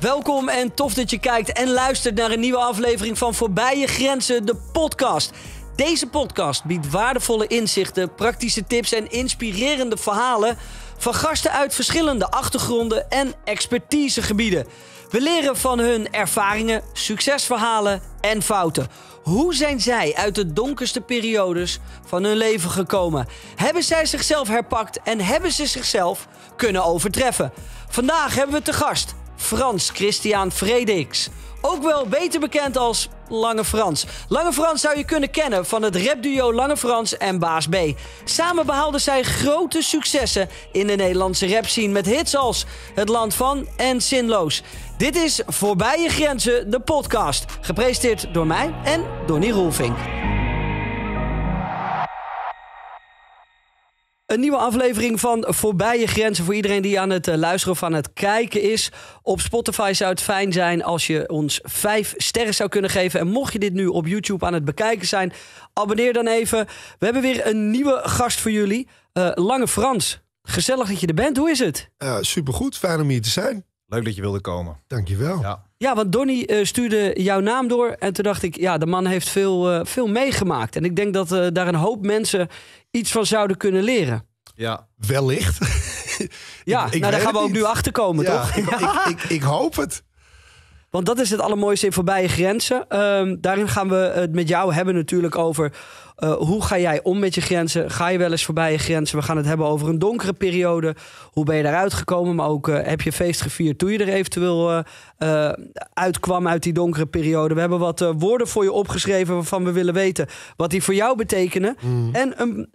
Welkom en tof dat je kijkt en luistert naar een nieuwe aflevering van Voorbij je Grenzen, de podcast. Deze podcast biedt waardevolle inzichten, praktische tips en inspirerende verhalen van gasten uit verschillende achtergronden en expertisegebieden. We leren van hun ervaringen, succesverhalen en fouten. Hoe zijn zij uit de donkerste periodes van hun leven gekomen? Hebben zij zichzelf herpakt en hebben ze zichzelf kunnen overtreffen? Vandaag hebben we te gast Frans Christian Frederiks, Ook wel beter bekend als Lange Frans. Lange Frans zou je kunnen kennen van het rapduo Lange Frans en Baas B. Samen behaalden zij grote successen in de Nederlandse rapscene met hits als Het Land van en Zinloos. Dit is Voorbij je grenzen, de podcast. Gepresenteerd door mij en Donnie Roelvink. Een nieuwe aflevering van Voorbij je Grenzen. Voor iedereen die aan het eh, luisteren of aan het kijken is. Op Spotify zou het fijn zijn als je ons vijf sterren zou kunnen geven. En mocht je dit nu op YouTube aan het bekijken zijn, abonneer dan even. We hebben weer een nieuwe gast voor jullie. Eh, Lange Frans, gezellig dat je er bent. Hoe is het? Eh, supergoed, fijn om hier te zijn. Leuk dat je wilde komen. Dankjewel. Ja, ja want Donny stuurde jouw naam door. En toen dacht ik, ja, de man heeft veel, veel meegemaakt. En ik denk dat daar een hoop mensen iets van zouden kunnen leren. Ja, wellicht. ja, nou, daar gaan we ook nu achter komen, toch? Ik, ik, hoop het. Want dat is het allermooiste in voorbije grenzen. Ehm, daarin gaan we het met jou hebben natuurlijk over eh, hoe ga jij om met je grenzen? Ga je wel eens voorbij je grenzen? We gaan het hebben over een donkere periode. Hoe ben je daaruit gekomen? Maar ook eh, heb je feest gevierd toen je er eventueel uh, uitkwam uit die donkere periode? We hebben wat woorden voor je opgeschreven waarvan we willen weten wat die voor jou betekenen. Mm. En een,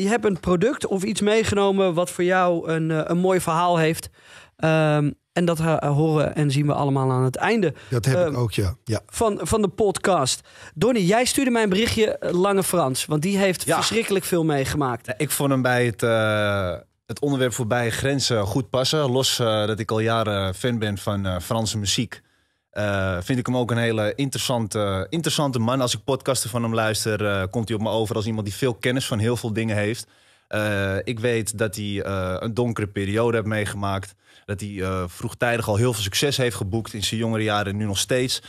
je hebt een product of iets meegenomen wat voor jou een, een mooi verhaal heeft. Ehm, en dat horen en zien we allemaal aan het einde. Dat heb ik ehm, ook, ja. Van, van de podcast. Donnie, jij stuurde mij een berichtje eh, Lange Frans. Want die heeft verschrikkelijk veel meegemaakt. Ik vond hem bij het, eh, het onderwerp voorbij grenzen goed passen. Los eh, dat ik al jaren fan ben van Franse muziek. vind ik hem ook een hele interessante, interessante man. Als ik podcasten van hem luister, komt hij op me over als iemand die veel kennis van heel veel dingen heeft. ik weet dat hij een donkere periode heeft meegemaakt. Dat hij uh, vroegtijdig al heel veel succes heeft geboekt in zijn jongere jaren, nu nog steeds.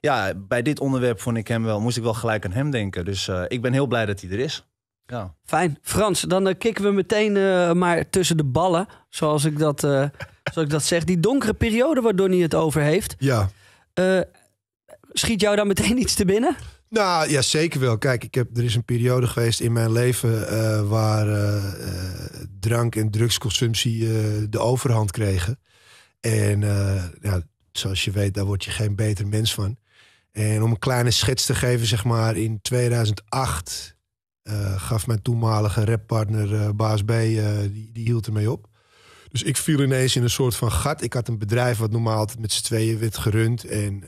Ja, bij dit onderwerp vond ik hem wel, moest ik wel gelijk aan hem denken. Dus eh, ik ben heel blij dat hij er is. Ja. Fijn. Frans, dan uh, kicken we meteen maar tussen de ballen. Zoals ik, dat, zoals ik dat zeg. Die donkere periode waar Donnie het over heeft. Ja. schiet jou daar meteen iets te binnen? Nou ja, zeker wel. Kijk, ik heb, er is een periode geweest in mijn leven eh, waar eh, eh, drank- en drugsconsumptie de overhand kregen. En ja, zoals je weet, daar word je geen beter mens van. En om een kleine schets te geven, zeg maar, in 2008 gaf mijn toenmalige rappartner Baas B, die, die hield ermee op. Dus ik viel ineens in een soort van gat. Ik had een bedrijf wat normaal met z'n tweeën werd gerund en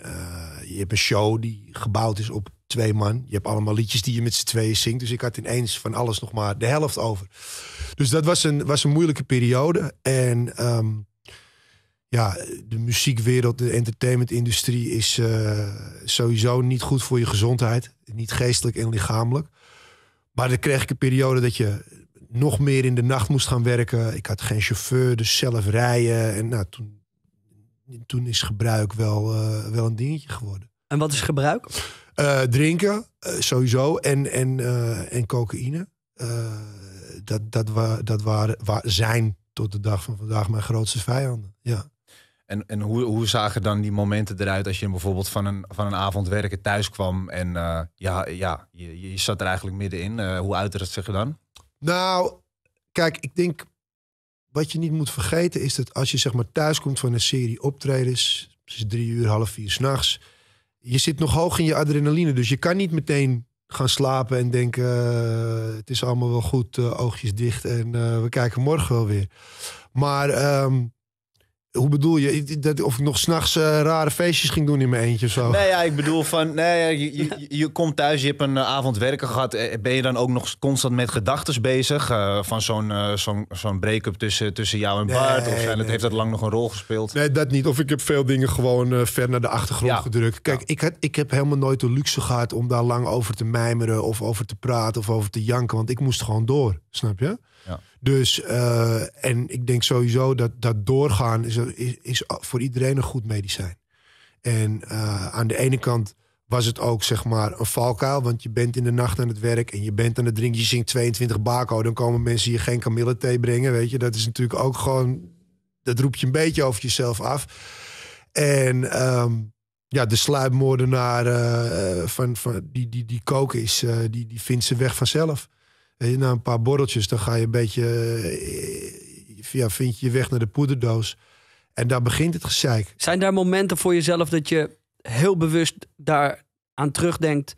je hebt een show die gebouwd is op twee man. Je hebt allemaal liedjes die je met z'n tweeën zingt. Dus ik had ineens van alles nog maar de helft over. Dus dat was een, was een moeilijke periode. En ehm, ja, de muziekwereld, de entertainmentindustrie is eh, sowieso niet goed voor je gezondheid. Niet geestelijk en lichamelijk. Maar dan kreeg ik een periode dat je nog meer in de nacht moest gaan werken. Ik had geen chauffeur, dus zelf rijden. En nou, toen toen is gebruik wel, eh, wel een dingetje geworden. En wat is gebruik? Eh, drinken, eh, sowieso. En, en, en cocaïne. dat dat, wa, dat waren, wa, zijn tot de dag van vandaag mijn grootste vijanden. Ja. En, en hoe, hoe zagen dan die momenten eruit als je bijvoorbeeld van een, van een avond werken thuis kwam en ja, ja je, je zat er eigenlijk middenin. Uh, hoe uitte het zich dan? Nou, kijk, ik denk wat je niet moet vergeten is dat als je zeg maar thuis komt van een serie optredens, drie uur, half vier s'nachts, je zit nog hoog in je adrenaline. Dus je kan niet meteen gaan slapen en denken: eh, het is allemaal wel goed, eh, oogjes dicht en eh, we kijken morgen wel weer. Maar um, hoe bedoel je? Dat, of ik nog s'nachts uh, rare feestjes ging doen in mijn eentje of zo? Nee, ja, ik bedoel van... Nee, je, je, je komt thuis, je hebt een eh, avond werken gehad. Eh, ben je dan ook nog constant met gedachten bezig? van zo'n zo'n zo'n break-up tussen, tussen jou en Bart? of zijn, nee, heeft dat lang nog een rol gespeeld? Nee, dat niet. Of ik heb veel dingen gewoon ver naar de achtergrond gedrukt. Kijk, ik, had, ik heb helemaal nooit de luxe gehad om daar lang over te mijmeren... of over te praten of over te janken. Want ik moest gewoon door, snap je? Ja. Dus, eh, en ik denk sowieso dat, dat doorgaan is, is, voor iedereen een goed medicijn. En eh, aan de ene kant was het ook zeg maar een valkuil. Want je bent in de nacht aan het werk en je bent aan het drinken. Je zingt 22 bako, dan komen mensen je geen kamillethee brengen. Weet je, dat is natuurlijk ook gewoon... Dat roep je een beetje over jezelf af. En ehm, ja, de sluipmoordenaar eh, van, van, die, die, die koken is, die, die vindt zijn weg vanzelf. En na een paar borreltjes, dan ga je een beetje. Eh, via ja, vind je je weg naar de poederdoos. En daar begint het gezeik. Zijn daar momenten voor jezelf dat je heel bewust daar aan terugdenkt?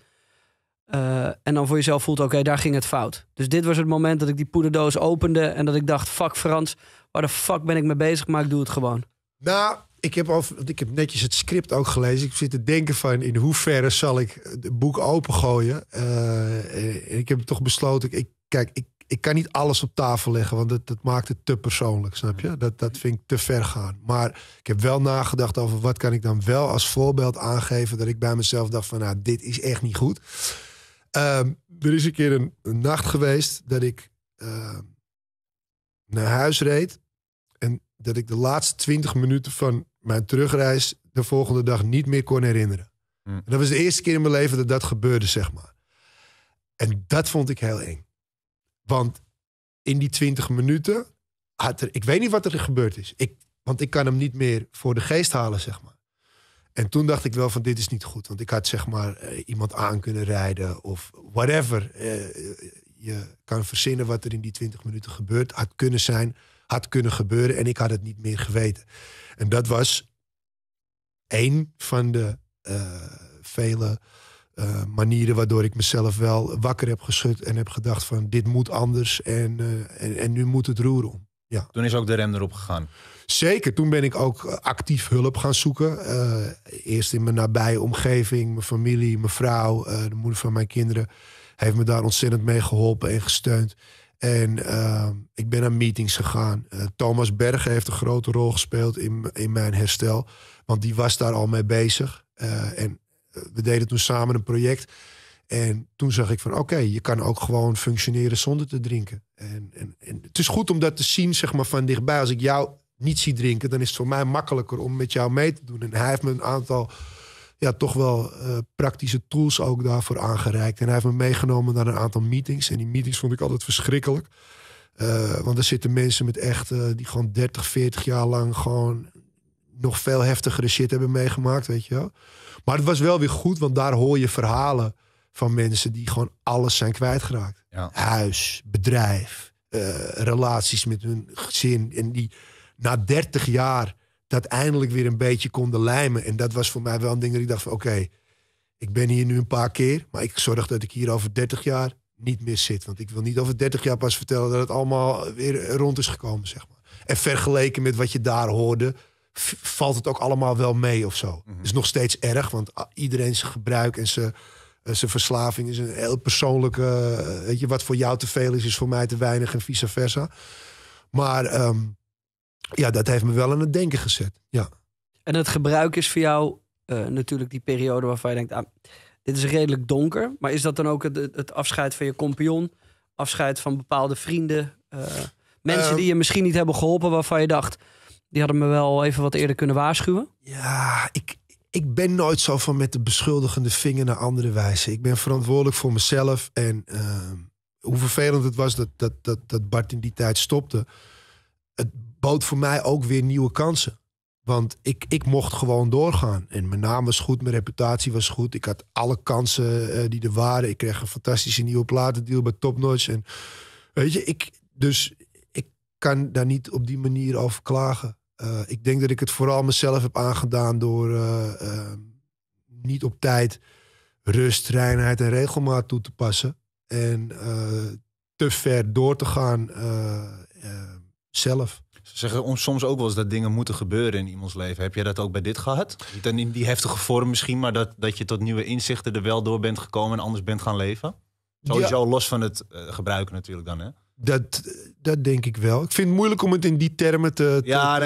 Eh, en dan voor jezelf voelt, oké, daar ging het fout. Dus dit was het moment dat ik die poederdoos opende en dat ik dacht, fuck Frans, waar de fuck ben ik mee bezig, maar ik doe het gewoon. Nou, ik heb, al, ik heb netjes het script ook gelezen. Ik zit te denken van in hoeverre zal ik het boek opengooien. Eh, ik heb toch besloten. Ik, kijk, ik, ik kan niet alles op tafel leggen, want dat, dat maakt het te persoonlijk, snap je? Dat, dat vind ik te ver gaan. Maar ik heb wel nagedacht over wat kan ik dan wel als voorbeeld aangeven... dat ik bij mezelf dacht van, nou, dit is echt niet goed. Ehm, er is een keer een, nacht geweest dat ik ehm, naar huis reed... en dat ik de laatste twintig minuten van mijn terugreis de volgende dag niet meer kon herinneren. Mm. En dat was de eerste keer in mijn leven dat dat gebeurde, zeg maar. En dat vond ik heel eng. Want in die 20 minuten had er, ik weet niet wat er gebeurd is. Ik, want ik kan hem niet meer voor de geest halen, zeg maar. En toen dacht ik wel van dit is niet goed. Want ik had zeg maar eh, iemand aan kunnen rijden of whatever. Eh, je kan verzinnen wat er in die 20 minuten gebeurd had kunnen zijn had kunnen gebeuren en ik had het niet meer geweten. En dat was één van de eh, vele eh, manieren waardoor ik mezelf wel wakker heb geschud en heb gedacht van dit moet anders en, eh, en, nu moet het roeren. Ja. Toen is ook de rem erop gegaan. Zeker, toen ben ik ook actief hulp gaan zoeken. eerst in mijn nabije omgeving, mijn familie, mijn vrouw, de moeder van mijn kinderen heeft me daar ontzettend mee geholpen en gesteund. En ehm, ik ben aan meetings gegaan. Eh, Thomas Bergen heeft een grote rol gespeeld in, in mijn herstel. Want die was daar al mee bezig. Eh, en eh, we deden toen samen een project. En toen zag ik van oké, je kan ook gewoon functioneren zonder te drinken. En, en, en, het is goed om dat te zien zeg maar, van dichtbij. Als ik jou niet zie drinken, dan is het voor mij makkelijker om met jou mee te doen. En hij heeft me een aantal ja, toch wel eh, praktische tools ook daarvoor aangereikt. En hij heeft me meegenomen naar een aantal meetings. En die meetings vond ik altijd verschrikkelijk. Eh, want er zitten mensen met echt, eh, die gewoon 30, 40 jaar lang gewoon nog veel heftigere shit hebben meegemaakt, weet je wel. Maar het was wel weer goed, want daar hoor je verhalen van mensen die gewoon alles zijn kwijtgeraakt. Ja. Huis, bedrijf, relaties met hun gezin. En die na 30 jaar dat eindelijk weer een beetje konden lijmen. En dat was voor mij wel een ding dat ik dacht van oké, ik ben hier nu een paar keer, maar ik zorg dat ik hier over 30 jaar niet meer zit. Want ik wil niet over 30 jaar pas vertellen dat het allemaal weer rond is gekomen, zeg maar. En vergeleken met wat je daar hoorde, valt het ook allemaal wel mee of zo. Mm is nog steeds erg, want iedereen zijn gebruik en zijn, eh, zijn verslaving is een heel persoonlijke. Eh, weet je, wat voor jou te veel is, is voor mij te weinig en vice versa. Maar ehm, ja, dat heeft me wel aan het denken gezet. Ja. En het gebruik is voor jou eh, natuurlijk die periode waarvan je denkt, ah, dit is redelijk donker. Maar is dat dan ook het, het afscheid van je compagnon? Afscheid van bepaalde vrienden? Eh, mensen die ehm. je misschien niet hebben geholpen waarvan je dacht, die hadden me wel even wat eerder kunnen waarschuwen? Ja, ik, ik ben nooit zo van met de beschuldigende vinger naar anderen wijzen. Ik ben verantwoordelijk voor mezelf. En ehm, hoe vervelend het was dat, dat, dat, dat Bart in die tijd stopte. Het bood voor mij ook weer nieuwe kansen. Want ik, ik mocht gewoon doorgaan. En mijn naam was goed, mijn reputatie was goed. Ik had alle kansen eh, die er waren. Ik kreeg een fantastische nieuwe platendeal bij Topnotch. En weet je, ik, dus ik kan daar niet op die manier over klagen. Eh, ik denk dat ik het vooral mezelf heb aangedaan door eh, ehm, niet op tijd rust, reinheid en regelmaat toe te passen. En te ver door te gaan zelf. Ze zeggen soms ook wel eens dat dingen moeten gebeuren in iemands leven. Heb jij dat ook bij dit gehad? Niet in die heftige vorm misschien, maar dat, dat je tot nieuwe inzichten er wel door bent gekomen en anders bent gaan leven? Sowieso los van het eh, gebruiken natuurlijk dan, hè? Dat, dat denk ik wel. Ik vind het moeilijk om het in die termen te,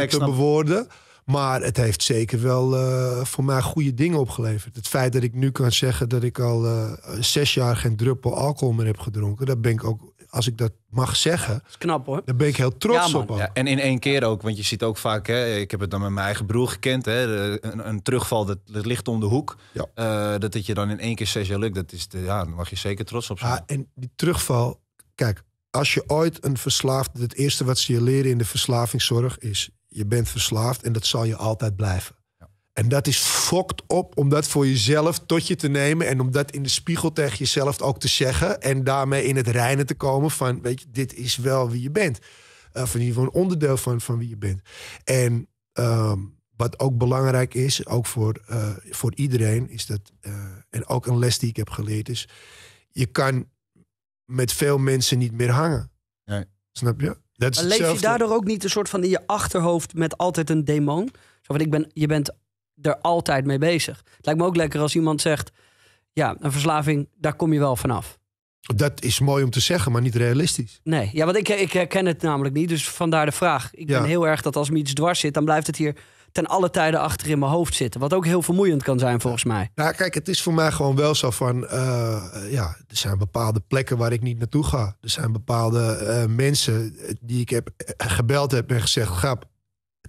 te, bewoorden. Maar het heeft zeker wel eh, voor mij goede dingen opgeleverd. Het feit dat ik nu kan zeggen dat ik al eh, zes jaar geen druppel alcohol meer heb gedronken, dat ben ik ook als ik dat mag zeggen. Dat is knap hoor. Daar ben ik heel trots op. Ja, en in één keer ook, want je ziet ook vaak, hè, ik heb het dan met mijn eigen broer gekend, hè, een, een, terugval, dat, ligt om de hoek. Ja. Eh, dat je dan in één keer zes jaar lukt, dat is de, ja, daar mag je zeker trots op zijn. Ah, en die terugval, kijk, als je ooit een verslaafd, het eerste wat ze je leren in de verslavingszorg is, je bent verslaafd en dat zal je altijd blijven. En dat is fokt op om dat voor jezelf tot je te nemen. En om dat in de spiegel tegen jezelf ook te zeggen. En daarmee in het reine te komen van, weet je, dit is wel wie je bent. Eh, van of in ieder geval een onderdeel van, van wie je bent. En ehm, wat ook belangrijk is, ook voor, eh, voor iedereen, is dat, eh, en ook een les die ik heb geleerd, is je kan met veel mensen niet meer hangen. Snap je? Dat is maar leef je daardoor ook niet een soort van in je achterhoofd met altijd een demon? Zo ik ben, je bent er altijd mee bezig. Het lijkt me ook lekker als iemand zegt: ja, een verslaving, daar kom je wel vanaf. Dat is mooi om te zeggen, maar niet realistisch. Nee, ja, want ik, ik herken het namelijk niet. Dus vandaar de vraag. Ik ben heel erg dat als me iets dwars zit, dan blijft het hier ten alle tijden achter in mijn hoofd zitten. Wat ook heel vermoeiend kan zijn volgens mij. Ja, nou, kijk, het is voor mij gewoon wel zo van... Eh, ja, er zijn bepaalde plekken waar ik niet naartoe ga. Er zijn bepaalde eh, mensen die ik heb gebeld heb en gezegd... grap,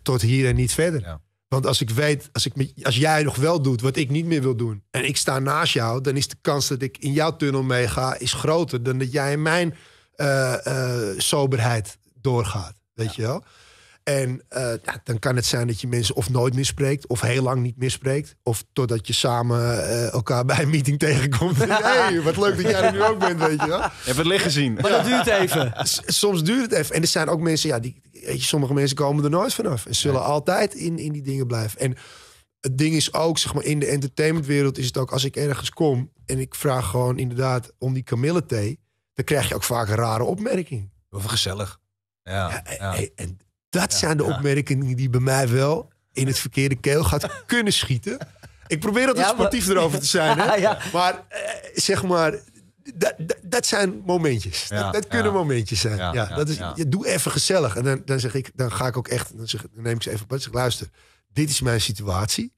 tot hier en niet verder. Want als ik weet, als, ik, als jij nog wel doet wat ik niet meer wil doen. en ik sta naast jou. dan is de kans dat ik in jouw tunnel meega. is groter dan dat jij in mijn uh, soberheid doorgaat. Weet je wel? En eh, dan kan het zijn dat je mensen of nooit mispreekt, of heel lang niet mispreekt. Of totdat je samen eh, elkaar bij een meeting tegenkomt. hey, wat leuk dat jij er nu ook bent, weet je wel. Je het liggen zien. Maar dat duurt even. soms duurt het even. En er zijn ook mensen, ja, die, je, sommige mensen komen er nooit vanaf. En zullen altijd in, in die dingen blijven. En het ding is ook, zeg maar, in de entertainmentwereld is het ook... als ik ergens kom en ik vraag gewoon inderdaad om die kamillethee. thee... dan krijg je ook vaak een rare opmerking. Of gezellig. Ja, ja, en, dat zijn de opmerkingen die bij mij wel in het verkeerde keel gaat kunnen schieten. Ik probeer altijd sportief erover te zijn. Hè? Maar eh, zeg maar, dat, zijn momentjes. dat, kunnen momentjes zijn. Ja, dat is, doe even gezellig. En dan, dan, zeg ik, dan ga ik ook echt, dan, zeg, neem ik ze even op. Zeg, luister, dit is mijn situatie.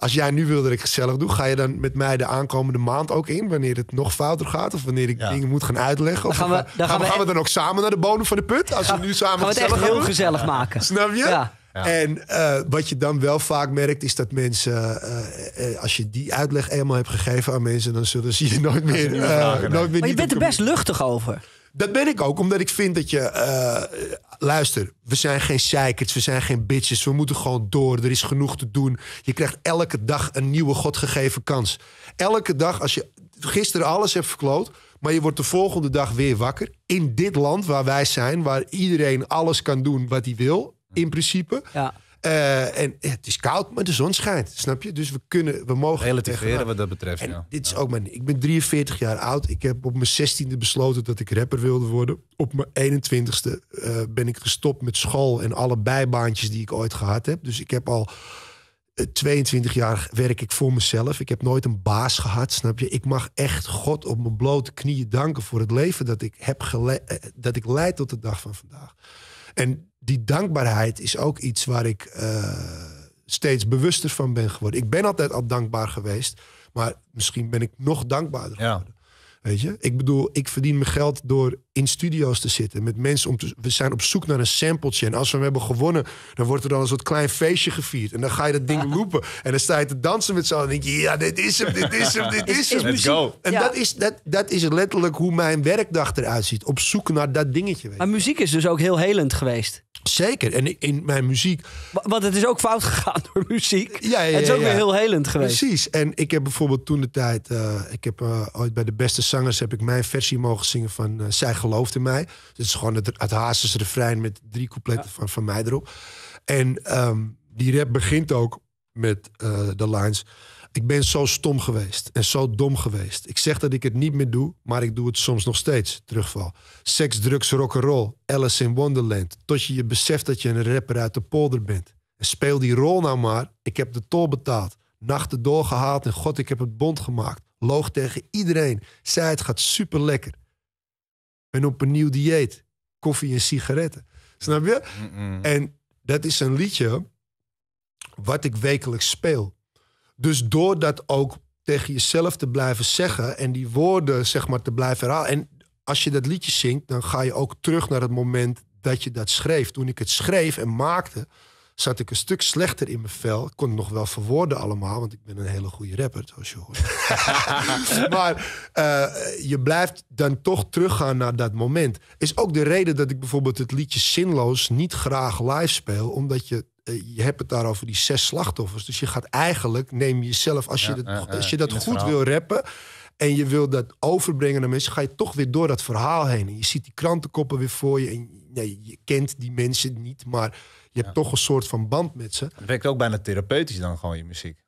Als jij nu wil dat ik gezellig doe, ga je dan met mij de aankomende maand ook in? Wanneer het nog fouter gaat of wanneer ik dingen moet gaan uitleggen? Of eh, dan gaan, we, dan gaan, we, dan ook samen naar de bodem van de put? Als we nu samen gaan we het echt heel gezellig maken. Snap je? Ja. En eh, wat je dan wel vaak merkt, is dat mensen, eh, als je die uitleg eenmaal hebt gegeven aan mensen, dan zullen ze je nooit meer. nooit meer maar je bent er best luchtig over. Dat ben ik ook, omdat ik vind dat je. Eh, luister, we zijn geen zeikers, we zijn geen bitches. We moeten gewoon door. Er is genoeg te doen. Je krijgt elke dag een nieuwe godgegeven kans. Elke dag, als je gisteren alles hebt verkloot. Maar je wordt de volgende dag weer wakker. In dit land waar wij zijn, waar iedereen alles kan doen wat hij wil, in principe. Ja. Eh, en het is koud, maar de zon schijnt, snap je? Dus we kunnen, we mogen... Relativeren wat dat betreft, en ja. Dit is ook mijn... Ik ben 43 jaar oud. Ik heb op mijn 16e besloten dat ik rapper wilde worden. Op mijn 21ste eh, ben ik gestopt met school en alle bijbaantjes die ik ooit gehad heb. Dus ik heb al... 22 eh, jaar werk ik voor mezelf. Ik heb nooit een baas gehad, snap je? Ik mag echt God op mijn blote knieën danken voor het leven dat ik heb geleid, dat ik leid tot de dag van vandaag. En die dankbaarheid is ook iets waar ik eh, steeds bewuster van ben geworden. Ik ben altijd al dankbaar geweest, maar misschien ben ik nog dankbaarder geworden. Weet je, ik bedoel, ik verdien mijn geld door in studio's te zitten. Met mensen om te, we zijn op zoek naar een sampletje. En als we hem hebben gewonnen, dan wordt er dan een soort klein feestje gevierd. En dan ga je dat ding loopen. En dan sta je te dansen met z'n allen. En denk je, ja, dit is hem, dit is hem, dit is, hem. En dat, is, dat, dat is letterlijk hoe mijn werkdag eruit ziet. Op zoek naar dat dingetje. Weet maar muziek is dus ook heel helend geweest. Zeker. En in mijn muziek. Want het is ook fout gegaan door muziek. Ja, ja, ja het is ook weer heel helend geweest. Precies. En ik heb bijvoorbeeld toen de tijd. Eh, ik heb eh, ooit bij de beste zangers. heb ik mijn versie mogen zingen van uh, Zij gelooft in mij. het is gewoon het, het Hazes refrein met drie coupletten van, van mij erop. En ehm, die rap begint ook met eh, de lines. Ik ben zo stom geweest en zo dom geweest. Ik zeg dat ik het niet meer doe, maar ik doe het soms nog steeds. Terugval. Seks, drugs, rock roll, Alice in Wonderland. Tot je je beseft dat je een rapper uit de polder bent. En speel die rol nou maar. Ik heb de tol betaald. Nachten doorgehaald en god, ik heb het bond gemaakt. Loog tegen iedereen. Zij het gaat super lekker ben op een nieuw dieet. Koffie en sigaretten. Snap je? En dat is een liedje wat ik wekelijks speel. Dus door dat ook tegen jezelf te blijven zeggen en die woorden zeg maar te blijven herhalen. En als je dat liedje zingt, dan ga je ook terug naar het moment dat je dat schreef. Toen ik het schreef en maakte, zat ik een stuk slechter in mijn vel. kon het nog wel verwoorden allemaal, want ik ben een hele goede rapper, zoals je hoort. maar eh, je blijft dan toch teruggaan naar dat moment. Is ook de reden dat ik bijvoorbeeld het liedje Zinloos niet graag live speel, omdat je eh, je hebt het daarover die zes slachtoffers. Dus je gaat eigenlijk, neem jezelf, als je dat, als je dat goed wil rappen en je wil dat overbrengen naar mensen, ga je toch weer door dat verhaal heen. En je ziet die krantenkoppen weer voor je. En nee, je kent die mensen niet, maar je hebt toch een soort van band met ze. Het werkt ook bijna therapeutisch dan gewoon je muziek.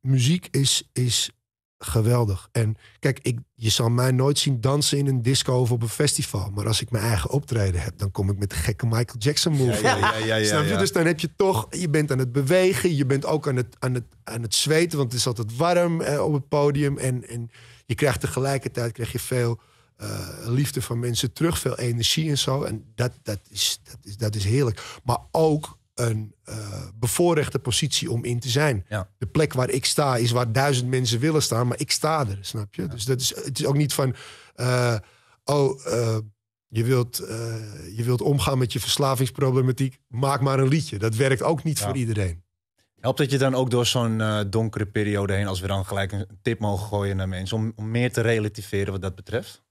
muziek is, is geweldig. En kijk, ik, je zal mij nooit zien dansen in een disco of op een festival. Maar als ik mijn eigen optreden heb, dan kom ik met de gekke Michael Jackson move. Ja, ja, ja, ja je? Dus dan heb je toch, je bent aan het bewegen, je bent ook aan het, aan het, aan het zweten, want het is altijd warm eh, op het podium. En, en je krijgt tegelijkertijd krijg je veel eh, liefde van mensen terug, veel energie en zo. En dat, dat, is, dat, is, dat is heerlijk. Maar ook een eh, bevoorrechte positie om in te zijn. De plek waar ik sta is waar duizend mensen willen staan, maar ik sta er, snap je? Dus dat is, het is ook niet van, eh, oh, je, wilt, je wilt omgaan met je verslavingsproblematiek, maak maar een liedje. Dat werkt ook niet voor iedereen. Helpt dat je dan ook door zo'n donkere periode heen, als we dan gelijk een tip mogen gooien naar mensen, om, om meer te relativeren wat dat betreft?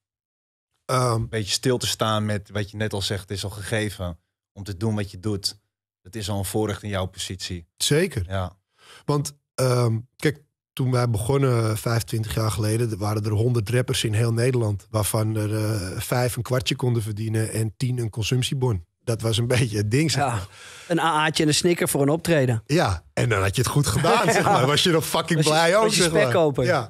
Ehm, een beetje stil te staan met wat je net al zegt, is al gegeven. Om te doen wat je doet. Dat is al een voorrecht in jouw positie. Zeker. Ja. Want ehm, kijk, toen wij begonnen 25 jaar geleden, waren er 100 rappers in heel Nederland. Waarvan er uh, vijf een kwartje konden verdienen en tien een consumptiebon. Dat was een beetje het ding. ja, een AA'tje en een snicker voor een optreden. Ja, en dan had je het goed gedaan. zeg maar. Was je nog fucking blij ook. zeg maar. Ja.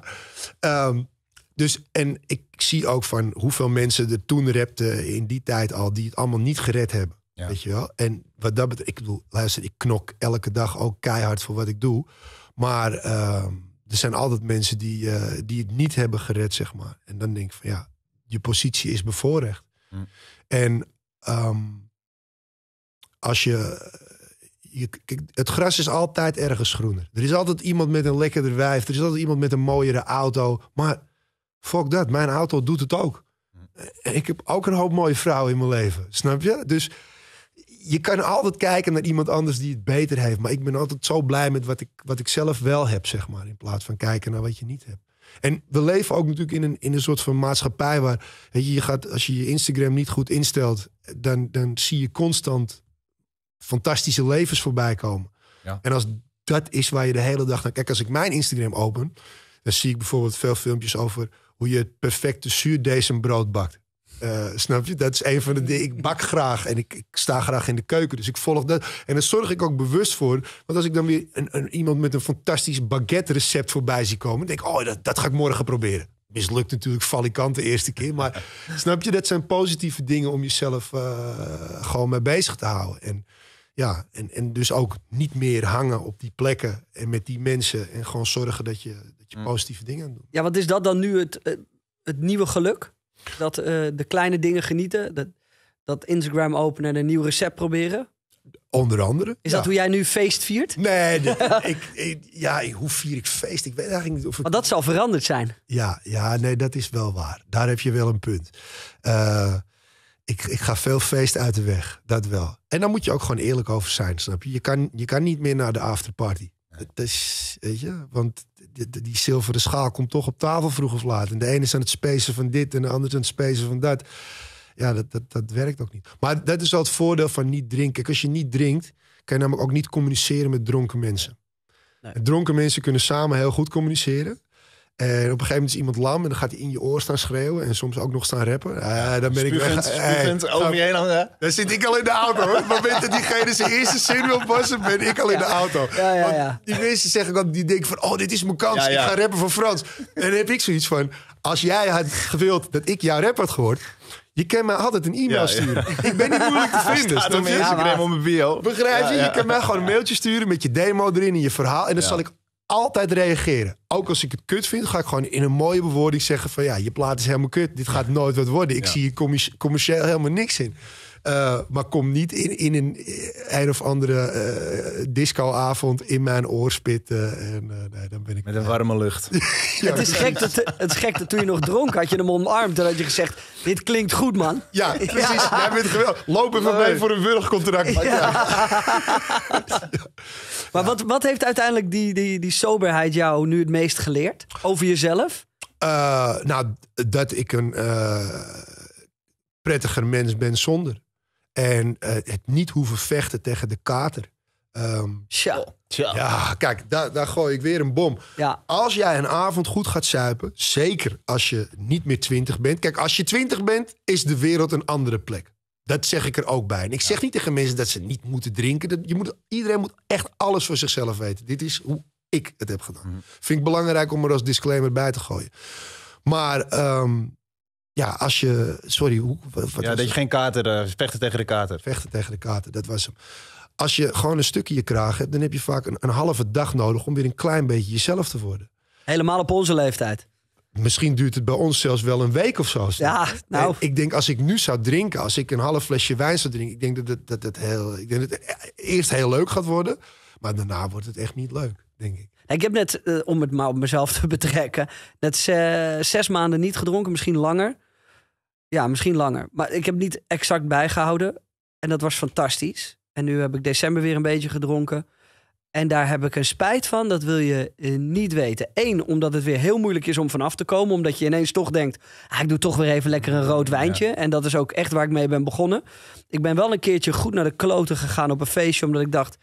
Dus en ik zie ook van hoeveel mensen er toen repten in die tijd al, die het allemaal niet gered hebben. Weet je wel? En wat dat betreft, ik bedoel, luister, ik knok elke dag ook keihard voor wat ik doe. Maar ehm, er zijn altijd mensen die, eh, die het niet hebben gered, zeg maar. En dan denk ik van ja, je positie is bevoorrecht. Mm. En ehm, als je, eh, je het gras is altijd ergens groener. Er is altijd iemand met een lekkerder wijf. Er is altijd iemand met een mooiere auto. Maar Fuck dat, mijn auto doet het ook. En mm. ik heb ook een hoop mooie vrouwen in mijn leven, snap je? Dus je kan altijd kijken naar iemand anders die het beter heeft. Maar ik ben altijd zo blij met wat ik, wat ik zelf wel heb, zeg maar. In plaats van kijken naar wat je niet hebt. En we leven ook natuurlijk in een, in een soort van maatschappij waar je, je gaat, als je je Instagram niet goed instelt, dan, dan zie je constant fantastische levens voorbij komen. Ja. En als dat is waar je de hele dag naar kijkt, als ik mijn Instagram open, dan zie ik bijvoorbeeld veel filmpjes over hoe je het perfecte brood bakt. Eh, snap je? Dat is een van de dingen. Ik bak graag en ik, ik, sta graag in de keuken. Dus ik volg dat. En dan zorg ik ook bewust voor. Want als ik dan weer een, een, iemand met een fantastisch baguette recept voorbij zie komen. denk ik, oh, dat, dat ga ik morgen proberen. Mislukt natuurlijk valikant de eerste keer. Maar snap je? Dat zijn positieve dingen om jezelf eh, gewoon mee bezig te houden. En ja, en, en dus ook niet meer hangen op die plekken en met die mensen. En gewoon zorgen dat je, Mm. positieve dingen aan doen. Ja, wat is dat dan nu het, eh, het nieuwe geluk? Dat eh, de kleine dingen genieten, dat, dat Instagram openen en een nieuw recept proberen? Onder andere. Is dat hoe jij nu feest viert? Nee, ik, ja, hoe vier ik feest? Ik weet eigenlijk niet of ik... Maar dat zal veranderd zijn. Ja, ja, nee, dat is wel waar. Daar heb je wel een punt. Eh, ik, ik ga veel feest uit de weg, dat wel. En dan moet je ook gewoon eerlijk over zijn, snap je? Je kan, je kan niet meer naar de afterparty. Het is, weet je, want die, die, zilveren schaal komt toch op tafel vroeg of laat. En de ene is aan het spelen van dit en de ander is aan het spelen van dat. Ja, dat, dat, dat werkt ook niet. Maar dat is al het voordeel van niet drinken. Kijk, als je niet drinkt, kan je namelijk ook niet communiceren met dronken mensen. Dronken mensen kunnen samen heel goed communiceren. En op een gegeven moment is iemand lam en dan gaat hij in je oor staan schreeuwen en soms ook nog staan rappen. Eh, dan ben ik weg. Eh, Spugend, eh, over je heen Dan zit ik al in de auto. Op het moment dat diegene zijn eerste zin wil passen, ben ik al in de auto. die mensen zeggen dan, die denken van, oh, dit is mijn kans. Ik ga rappen voor Frans. En dan heb ik zoiets van, als jij had gewild dat ik jouw rap had gehoord, je kan mij altijd een e-mail sturen. Ik ben niet moeilijk te vinden. Staat op Instagram op mijn bio. Begrijp je? je kan mij gewoon een mailtje sturen met je demo erin en je verhaal. En dan zal ik altijd reageren. Ook als ik het kut vind, ga ik gewoon in een mooie bewoording zeggen van ja, je plaat is helemaal kut. Dit gaat nooit wat worden. Ik zie hier commercieel helemaal niks in. Eh, maar kom niet in, in een, eh, een of andere disco eh, discoavond in mijn oorspitten. En, dan ben ik Met een warme lucht. het, is gek dat, het is gek dat toen je nog dronk had je hem omarmd. En had je gezegd, dit klinkt goed man. Ja, precies. Ja. Jij bent geweldig. Loop even mee voor een wurgcontract. Maar, ja. maar wat, wat heeft uiteindelijk die, die, die soberheid jou nu het meest geleerd? Over jezelf? nou, dat ik een prettiger mens ben zonder. En eh, het niet hoeven vechten tegen de kater. Ehm, Tja. Tja. Ja, kijk, daar, daar gooi ik weer een bom. Ja. Als jij een avond goed gaat zuipen, zeker als je niet meer twintig bent. Kijk, als je twintig bent, is de wereld een andere plek. Dat zeg ik er ook bij. En ik zeg niet tegen mensen dat ze niet moeten drinken. je moet, iedereen moet echt alles voor zichzelf weten. Dit is hoe ik het heb gedaan. Mhm. Vind ik belangrijk om er als disclaimer bij te gooien. Maar ehm, ja, als je. Sorry, hoe. Wat ja, dat je geen kater. Eh, vechten tegen de kater. Vechten tegen de kater, dat was hem. Als je gewoon een stukje je kraag hebt, dan heb je vaak een, een halve dag nodig om weer een klein beetje jezelf te worden. Helemaal op onze leeftijd. Misschien duurt het bij ons zelfs wel een week of zo. Ja, nou. Eh, ik denk als ik nu zou drinken, als ik een half flesje wijn zou drinken, ik denk dat het, dat, dat heel, ik denk dat het e-, eerst heel leuk gaat worden, maar daarna wordt het echt niet leuk, denk ik. Ik heb net, eh, om het maar op mezelf te betrekken, net zes maanden niet gedronken, misschien langer. Ja, misschien langer. Maar ik heb niet exact bijgehouden. En dat was fantastisch. En nu heb ik december weer een beetje gedronken. En daar heb ik een spijt van, dat wil je eh, niet weten. Eén, omdat het weer heel moeilijk is om vanaf te komen. Omdat je ineens toch denkt, ah, ik doe toch weer even lekker een rood wijntje. En dat is ook echt waar ik mee ben begonnen. Ik ben wel een keertje goed naar de kloten gegaan op een feestje. Omdat ik dacht,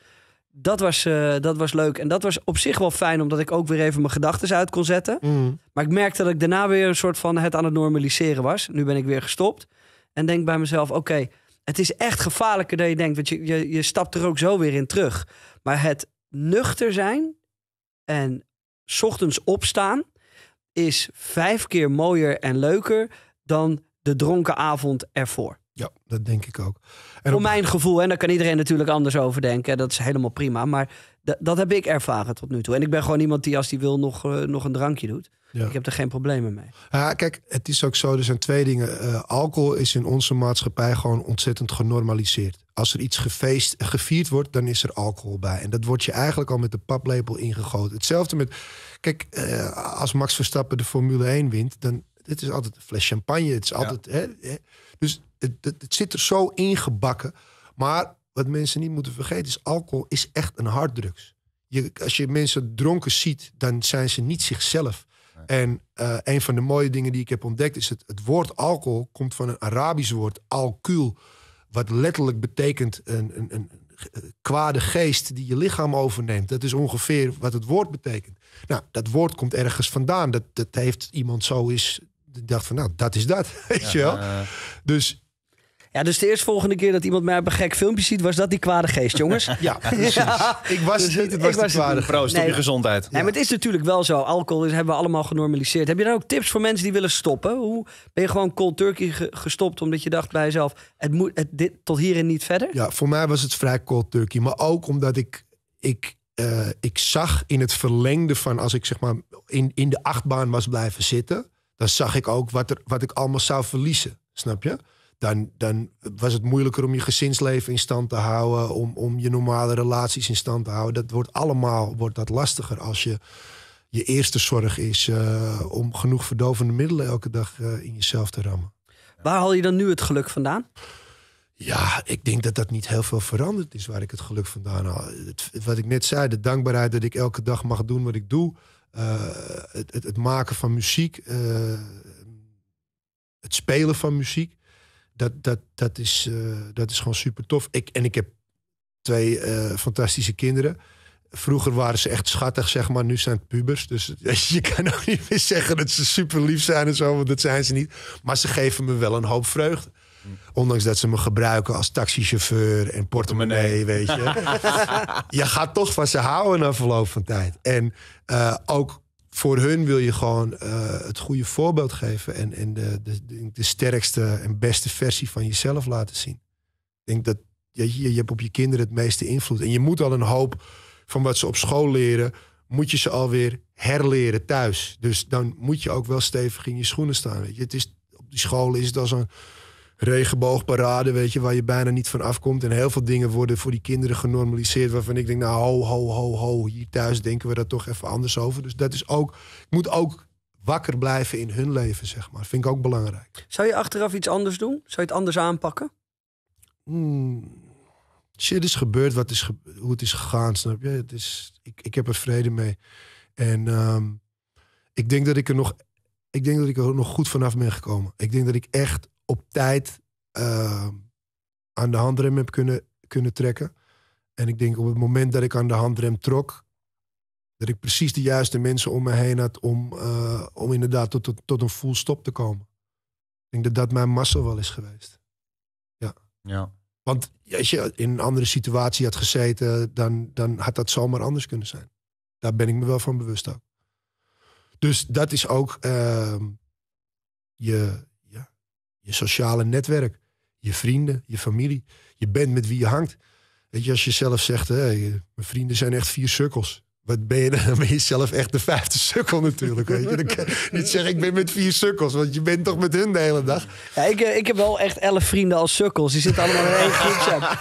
dat was, eh, dat was leuk. En dat was op zich wel fijn, omdat ik ook weer even mijn gedachten uit kon zetten. Mm. Maar ik merkte dat ik daarna weer een soort van het aan het normaliseren was. Nu ben ik weer gestopt. En denk bij mezelf, oké, het is echt gevaarlijker dan je denkt. Want je, je, je stapt er ook zo weer in terug. Maar het nuchter zijn en ochtends opstaan is vijf keer mooier en leuker dan de dronken avond ervoor. Ja, dat denk ik ook. En Voor op... mijn gevoel, en daar kan iedereen natuurlijk anders over denken. Dat is helemaal prima. Maar dat heb ik ervaren tot nu toe. En ik ben gewoon iemand die als die wil nog, eh, nog een drankje doet. Ik heb er geen problemen mee. Ja, kijk, het is ook zo. Er zijn twee dingen. Eh, alcohol is in onze maatschappij gewoon ontzettend genormaliseerd. Als er iets gefeest, gevierd wordt, dan is er alcohol bij. En dat wordt je eigenlijk al met de paplepel ingegoten. Hetzelfde met. Kijk, eh, als Max Verstappen de Formule 1 wint, dan. dit is altijd een fles champagne. Het is altijd. hè, dus het, zit er zo ingebakken. Maar wat mensen niet moeten vergeten is, alcohol is echt een harddrugs. Je, als je mensen dronken ziet, dan zijn ze niet zichzelf. En eh, een van de mooie dingen die ik heb ontdekt is het, het woord alcohol komt van een Arabisch woord, alkuul. Wat letterlijk betekent een, een, een kwade geest die je lichaam overneemt. Dat is ongeveer wat het woord betekent. Nou, dat woord komt ergens vandaan. Dat, dat heeft iemand zo is. dacht van, nou, dat is dat. Weet je wel? Dus ja, dus de eerste volgende keer dat iemand mij een gek filmpje ziet, was dat die kwade geest, jongens. ja, precies. Ik was dus het niet, het was, de was kwade Proost nee, op je gezondheid. Nee, maar het is natuurlijk wel zo. Alcohol is, hebben we allemaal genormaliseerd. Heb je dan ook tips voor mensen die willen stoppen? Hoe ben je gewoon cold turkey gestopt omdat je dacht bij jezelf, het moet dit, tot hierin niet verder? Ja, voor mij was het vrij cold turkey. Maar ook omdat ik, ik, eh, ik zag in het verlengde van als ik zeg maar in, in de achtbaan was blijven zitten, dan zag ik ook wat, er, wat ik allemaal zou verliezen. Snap je? dan, dan was het moeilijker om je gezinsleven in stand te houden, om, om je normale relaties in stand te houden. Dat wordt allemaal wordt dat lastiger als je je eerste zorg is eh, om genoeg verdovende middelen elke dag eh, in jezelf te rammen. Waar haal je dan nu het geluk vandaan? Ja, ik denk dat dat niet heel veel veranderd is waar ik het geluk vandaan haal. wat ik net zei, de dankbaarheid dat ik elke dag mag doen wat ik doe. Eh, het, het, het, maken van muziek. het spelen van muziek dat, dat, dat, is, eh, dat is gewoon super tof. Ik, en ik heb twee eh, fantastische kinderen. Vroeger waren ze echt schattig, zeg maar. Nu zijn het pubers. Dus je kan ook niet meer zeggen dat ze super lief zijn en zo. Want dat zijn ze niet. Maar ze geven me wel een hoop vreugde. Ondanks dat ze me gebruiken als taxichauffeur en portemonnee, weet je. je gaat toch van ze houden na verloop van tijd. En eh, ook voor hun wil je gewoon eh, het goede voorbeeld geven. En, en de, de, de, sterkste en beste versie van jezelf laten zien. Ik denk dat je, je hebt op je kinderen het meeste invloed. En je moet al een hoop van wat ze op school leren, moet je ze alweer herleren thuis. Dus dan moet je ook wel stevig in je schoenen staan. Weet je. Het is, op die school is het als een regenboogparade, weet je, waar je bijna niet van afkomt. En heel veel dingen worden voor die kinderen genormaliseerd. Waarvan ik denk, nou, ho, ho, ho, ho. Hier thuis denken we daar toch even anders over. Dus dat is ook, ik moet ook wakker blijven in hun leven, zeg maar. Vind ik ook belangrijk. Zou je achteraf iets anders doen? Zou je het anders aanpakken? Hmm. Shit is gebeurd wat is hoe het is gegaan, snap je? Het is, ik, ik heb er vrede mee. En ehm, ik denk dat ik er nog ik denk dat ik er nog goed vanaf ben gekomen. Ik denk dat ik echt op tijd eh, aan de handrem heb kunnen, kunnen trekken. En ik denk op het moment dat ik aan de handrem trok, dat ik precies de juiste mensen om me heen had om, eh, om inderdaad tot, tot, tot een full stop te komen. Ik denk dat dat mijn massa wel is geweest. Ja. ja. Want als je in een andere situatie had gezeten, dan, dan had dat zomaar anders kunnen zijn. Daar ben ik me wel van bewust ook. Dus dat is ook ehm, je, je sociale netwerk, je vrienden, je familie. Je bent met wie je hangt. Weet je, als je zelf zegt, hé, mijn vrienden zijn echt vier sukkels. Wat ben je dan? ben je zelf echt de vijfde sukkel natuurlijk. Weet je? Dan niet zeggen, ik ben met vier sukkels. Want je bent toch met hun de hele dag. Ja, ik, eh, ik heb wel echt elf vrienden als sukkels. Die zitten allemaal in één groepsapp.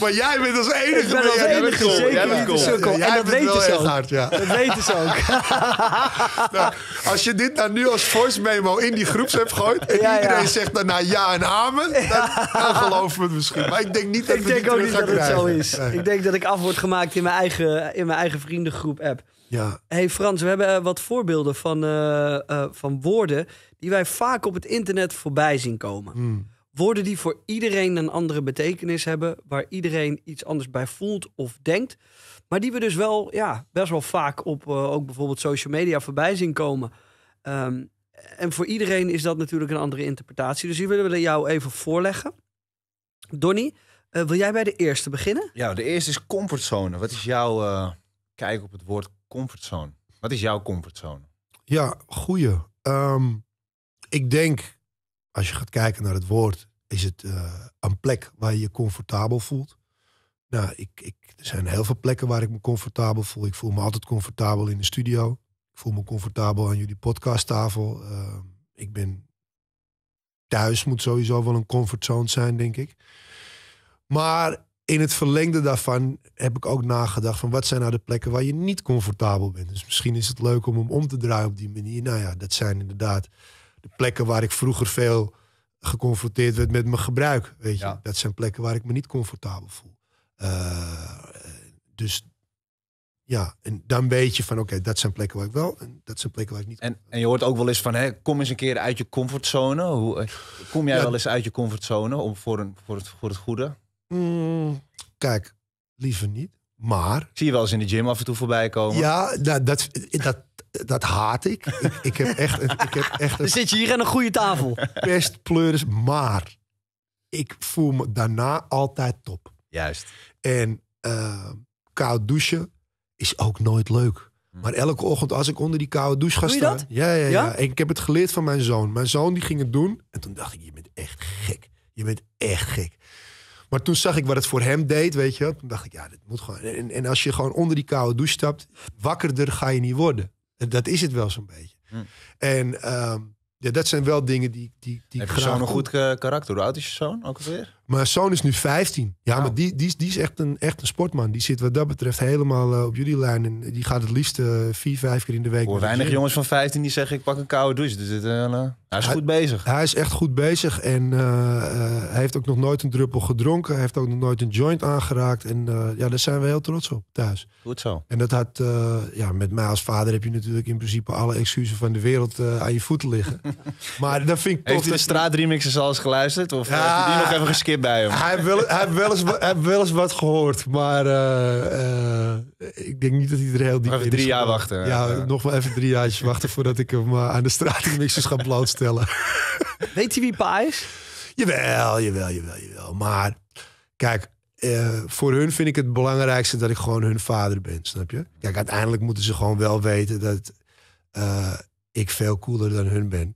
maar jij bent als enige. Ik ben als enige, zeker niet sukkel. en dat weten ze ook. Hard, ja. Dat weten ze ook. nou, als je dit nou nu als voice memo in die hebt gooit... en iedereen zegt daarna nou ja en amen... Dan, dan geloof me het misschien. Maar ik denk niet dat ik denk ook niet dat het zo is. Ik denk dat ik af word gemaakt in mijn eigen in mijn eigen vriendengroep app. Ja. hey Frans, we hebben eh, wat voorbeelden van, eh, eh, van woorden die wij vaak op het internet voorbij zien komen. Hmm. Woorden die voor iedereen een andere betekenis hebben, waar iedereen iets anders bij voelt of denkt. Maar die we dus wel ja, best wel vaak op ook bijvoorbeeld social media voorbij zien komen. Ehm, en voor iedereen is dat natuurlijk een andere interpretatie. Dus die willen we jou even voorleggen. Donny, eh, wil jij bij de eerste beginnen? Ja, de eerste is comfortzone. Wat is jouw, eh, kijk op het woord comfortzone. Wat is jouw comfortzone? Ja, goeie. Ehm, ik denk, als je gaat kijken naar het woord, is het eh, een plek waar je je comfortabel voelt. Nou, ik, ik, er zijn heel veel plekken waar ik me comfortabel voel. Ik voel me altijd comfortabel in de studio. Ik voel me comfortabel aan jullie podcasttafel. Ehm, ik ben thuis moet sowieso wel een comfortzone zijn, denk ik. Maar in het verlengde daarvan heb ik ook nagedacht van wat zijn nou de plekken waar je niet comfortabel bent. Dus misschien is het leuk om hem om te draaien op die manier. Nou ja, dat zijn inderdaad de plekken waar ik vroeger veel geconfronteerd werd met mijn gebruik. Weet je? Dat zijn plekken waar ik me niet comfortabel voel. Eh, dus ja, en dan weet je van oké, dat zijn plekken waar ik wel en dat zijn plekken waar ik niet. En, en je hoort ook wel eens van hè, kom eens een keer uit je comfortzone. Hoe, eh, kom jij wel eens uit je comfortzone om voor, een, voor, het, voor het goede? Mm, kijk, liever niet. Maar. Zie je wel eens in de gym af en toe voorbij komen? Ja, dat, dat, dat haat ik. ik. ik. heb echt. ik heb echt Dan zit je hier aan een goede tafel. Best pleuris, maar ik voel me daarna altijd top. Juist. En uh, koud douchen is ook nooit leuk. Hm. Maar elke ochtend als ik onder die koude douche ga staan. Ja, ja, ja, ja. ik heb het geleerd van mijn zoon. Mijn zoon die ging het doen. En toen dacht ik, je bent echt gek. Je bent echt gek. Maar toen zag ik wat het voor hem deed, weet je. Toen dacht ik, ja, dit moet gewoon. En, en als je gewoon onder die koude douche stapt, wakkerder ga je niet worden. Dat is het wel zo'n beetje. Hm. En ehm, ja, dat zijn wel dingen die, die, die Heb je goed eh, karakter? Hoe oud is je zoon ook alweer? Mijn zoon is nu 15. Ja, maar nou. die, die, die is echt een, echt een sportman. Die zit wat dat betreft helemaal eh, op jullie lijn. En die gaat het liefst uh, vier, vijf keer in de week. Hoor weinig jongens van 15 die zeggen ik pak een koude douche. Dus eh, nou, hij is goed bezig. Hij is echt goed bezig. En hij heeft ook nog nooit een druppel gedronken. Hij heeft ook nog nooit een joint aangeraakt. En ja, daar zijn we heel trots op thuis. Goed zo. En dat had, ja, met mij als vader heb je natuurlijk in principe alle excuses van de wereld aan je voeten liggen. maar dat vind ik toch... Heeft hij de straatremixers al eens geluisterd? Of heeft die nog even geskipt? bij hem. Hij heeft wel, wel, eens, wel eens wat gehoord, maar eh, eh, ik denk niet dat hij er heel diep even in drie jaar wachten. Ja, nog wel even drie jaar wachten voordat ik hem eh, aan de stratingmixers ga blootstellen. Weet hij wie Pa is? Jawel, jawel, jawel, jawel. Maar kijk, voor hun vind ik het belangrijkste dat ik gewoon hun vader ben, snap je? Kijk, uiteindelijk moeten ze gewoon wel weten dat ik veel cooler dan hun ben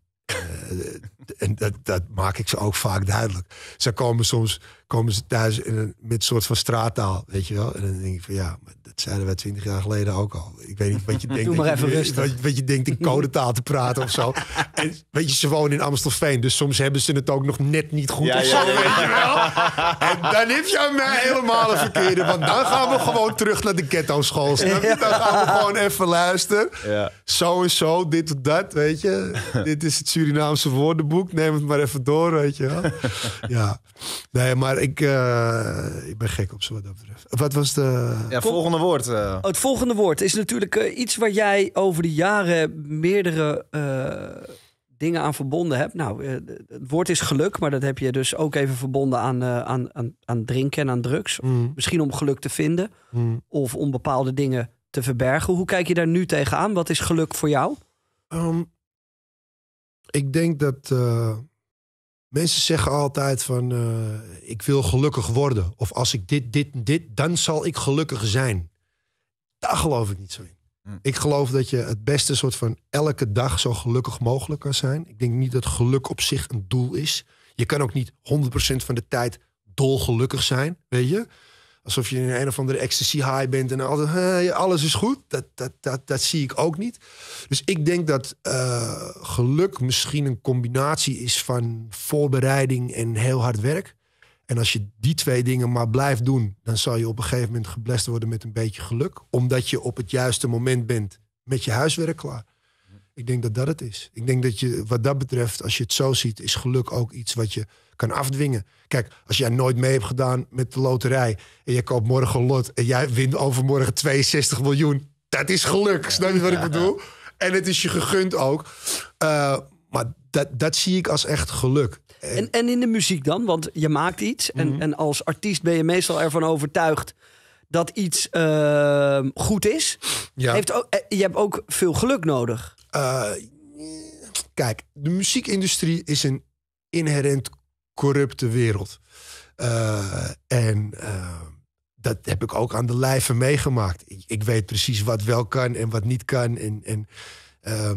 en dat, dat maak ik ze ook vaak duidelijk. Ze komen soms komen ze thuis in een, met soort van straattaal, weet je wel. En dan denk ik van ja, maar dat zeiden wij twintig jaar geleden ook al. Ik weet niet wat je denkt. Doe maar even je, rustig. Wat, je denkt in codetaal te praten of zo. En weet je, ze wonen in Amstelveen, dus soms hebben ze het ook nog net niet goed of zo, weet je wel. En dan heb je mij helemaal een verkeerde, want dan gaan we gewoon terug naar de ghetto-school. Dan gaan we gewoon even luisteren. Zo en zo, dit of dat, weet je. dit is het Surinaamse woordenboek, neem het maar even door, weet je wel. Ja, nee, maar ik, eh, ik ben gek op ze wat dat betreft. Wat was de... Ja, volgende woord. Eh. Oh, het volgende woord is natuurlijk eh, iets waar jij over de jaren meerdere dingen aan verbonden hebt. Nou, het woord is geluk, maar dat heb je dus ook even verbonden aan, aan, aan, aan, drinken en aan drugs. Mm. Misschien om geluk te vinden mm. of om bepaalde dingen te verbergen. Hoe kijk je daar nu tegenaan? Wat is geluk voor jou? Ehm, ik denk dat Mensen zeggen altijd van eh, ik wil gelukkig worden. Of als ik dit, dit, dit, dan zal ik gelukkig zijn. Daar geloof ik niet zo in. Hm. Ik geloof dat je het beste soort van elke dag zo gelukkig mogelijk kan zijn. Ik denk niet dat geluk op zich een doel is. Je kan ook niet 100% van de tijd dolgelukkig zijn, weet je alsof je in een of andere ecstasy high bent en altijd, hey, alles is goed. Dat, dat, dat, dat zie ik ook niet. Dus ik denk dat eh, geluk misschien een combinatie is van voorbereiding en heel hard werk. En als je die twee dingen maar blijft doen, dan zal je op een gegeven moment geblest worden met een beetje geluk. Omdat je op het juiste moment bent met je huiswerk klaar. Ik denk dat dat het is. Ik denk dat je wat dat betreft, als je het zo ziet, is geluk ook iets wat je kan afdwingen. Kijk, als jij nooit mee hebt gedaan met de loterij en je koopt morgen een lot en jij wint overmorgen 62 miljoen, dat is geluk. Snap je wat ik bedoel? En het is je gegund ook. Eh, maar dat, dat zie ik als echt geluk. En, en, in de muziek dan? Want je maakt iets. en, mhm. en als artiest ben je meestal ervan overtuigd dat iets eh, goed is. ook, eh, je hebt ook veel geluk nodig. kijk, de muziekindustrie is een inherent corrupte wereld. Eh, en eh, dat heb ik ook aan de lijve meegemaakt. Ik, ik, weet precies wat wel kan en wat niet kan. En, en eh,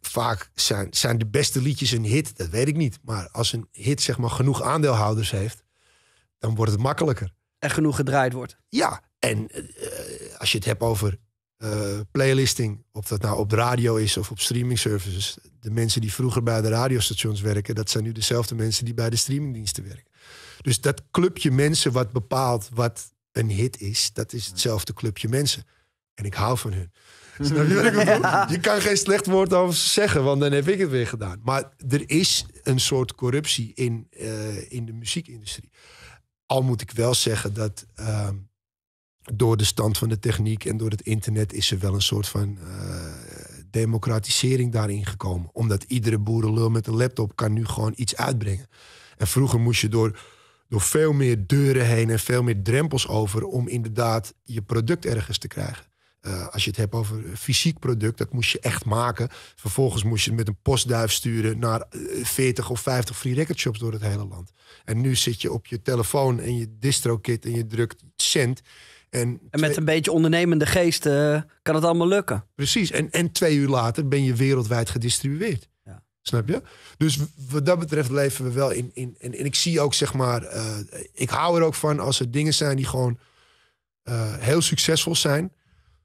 vaak zijn, zijn de beste liedjes een hit, dat weet ik niet. Maar als een hit zeg maar genoeg aandeelhouders heeft, dan wordt het makkelijker. En genoeg gedraaid wordt. Ja, en als je het hebt over eh, playlisting, of dat nou op de radio is of op streaming services. De mensen die vroeger bij de radiostations werken, dat zijn nu dezelfde mensen die bij de streamingdiensten werken. Dus dat clubje mensen wat bepaalt wat een hit is, dat is hetzelfde clubje mensen. En ik hou van hun. je, kan geen slecht woord over ze zeggen, want dan heb ik het weer gedaan. Maar er is een soort corruptie in, eh, in de muziekindustrie. Al moet ik wel zeggen dat ehm, door de stand van de techniek en door het internet is er wel een soort van eh, democratisering daarin gekomen. Omdat iedere boerenlul met een laptop kan nu gewoon iets uitbrengen. En vroeger moest je door, door veel meer deuren heen en veel meer drempels over om inderdaad je product ergens te krijgen. Eh, als je het hebt over fysiek product, dat moest je echt maken. Vervolgens moest je het met een postduif sturen naar 40 eh, of 50 free record shops door het hele land. En nu zit je op je telefoon en je distrokit en je drukt cent. En, met een beetje ondernemende geest eh, kan het allemaal lukken. Precies. En, en twee uur later ben je wereldwijd gedistribueerd. Ja. Snap je? Dus wat dat betreft leven we wel in. in, en, en ik zie ook, zeg maar, eh, ik hou er ook van als er dingen zijn die gewoon eh, heel succesvol zijn.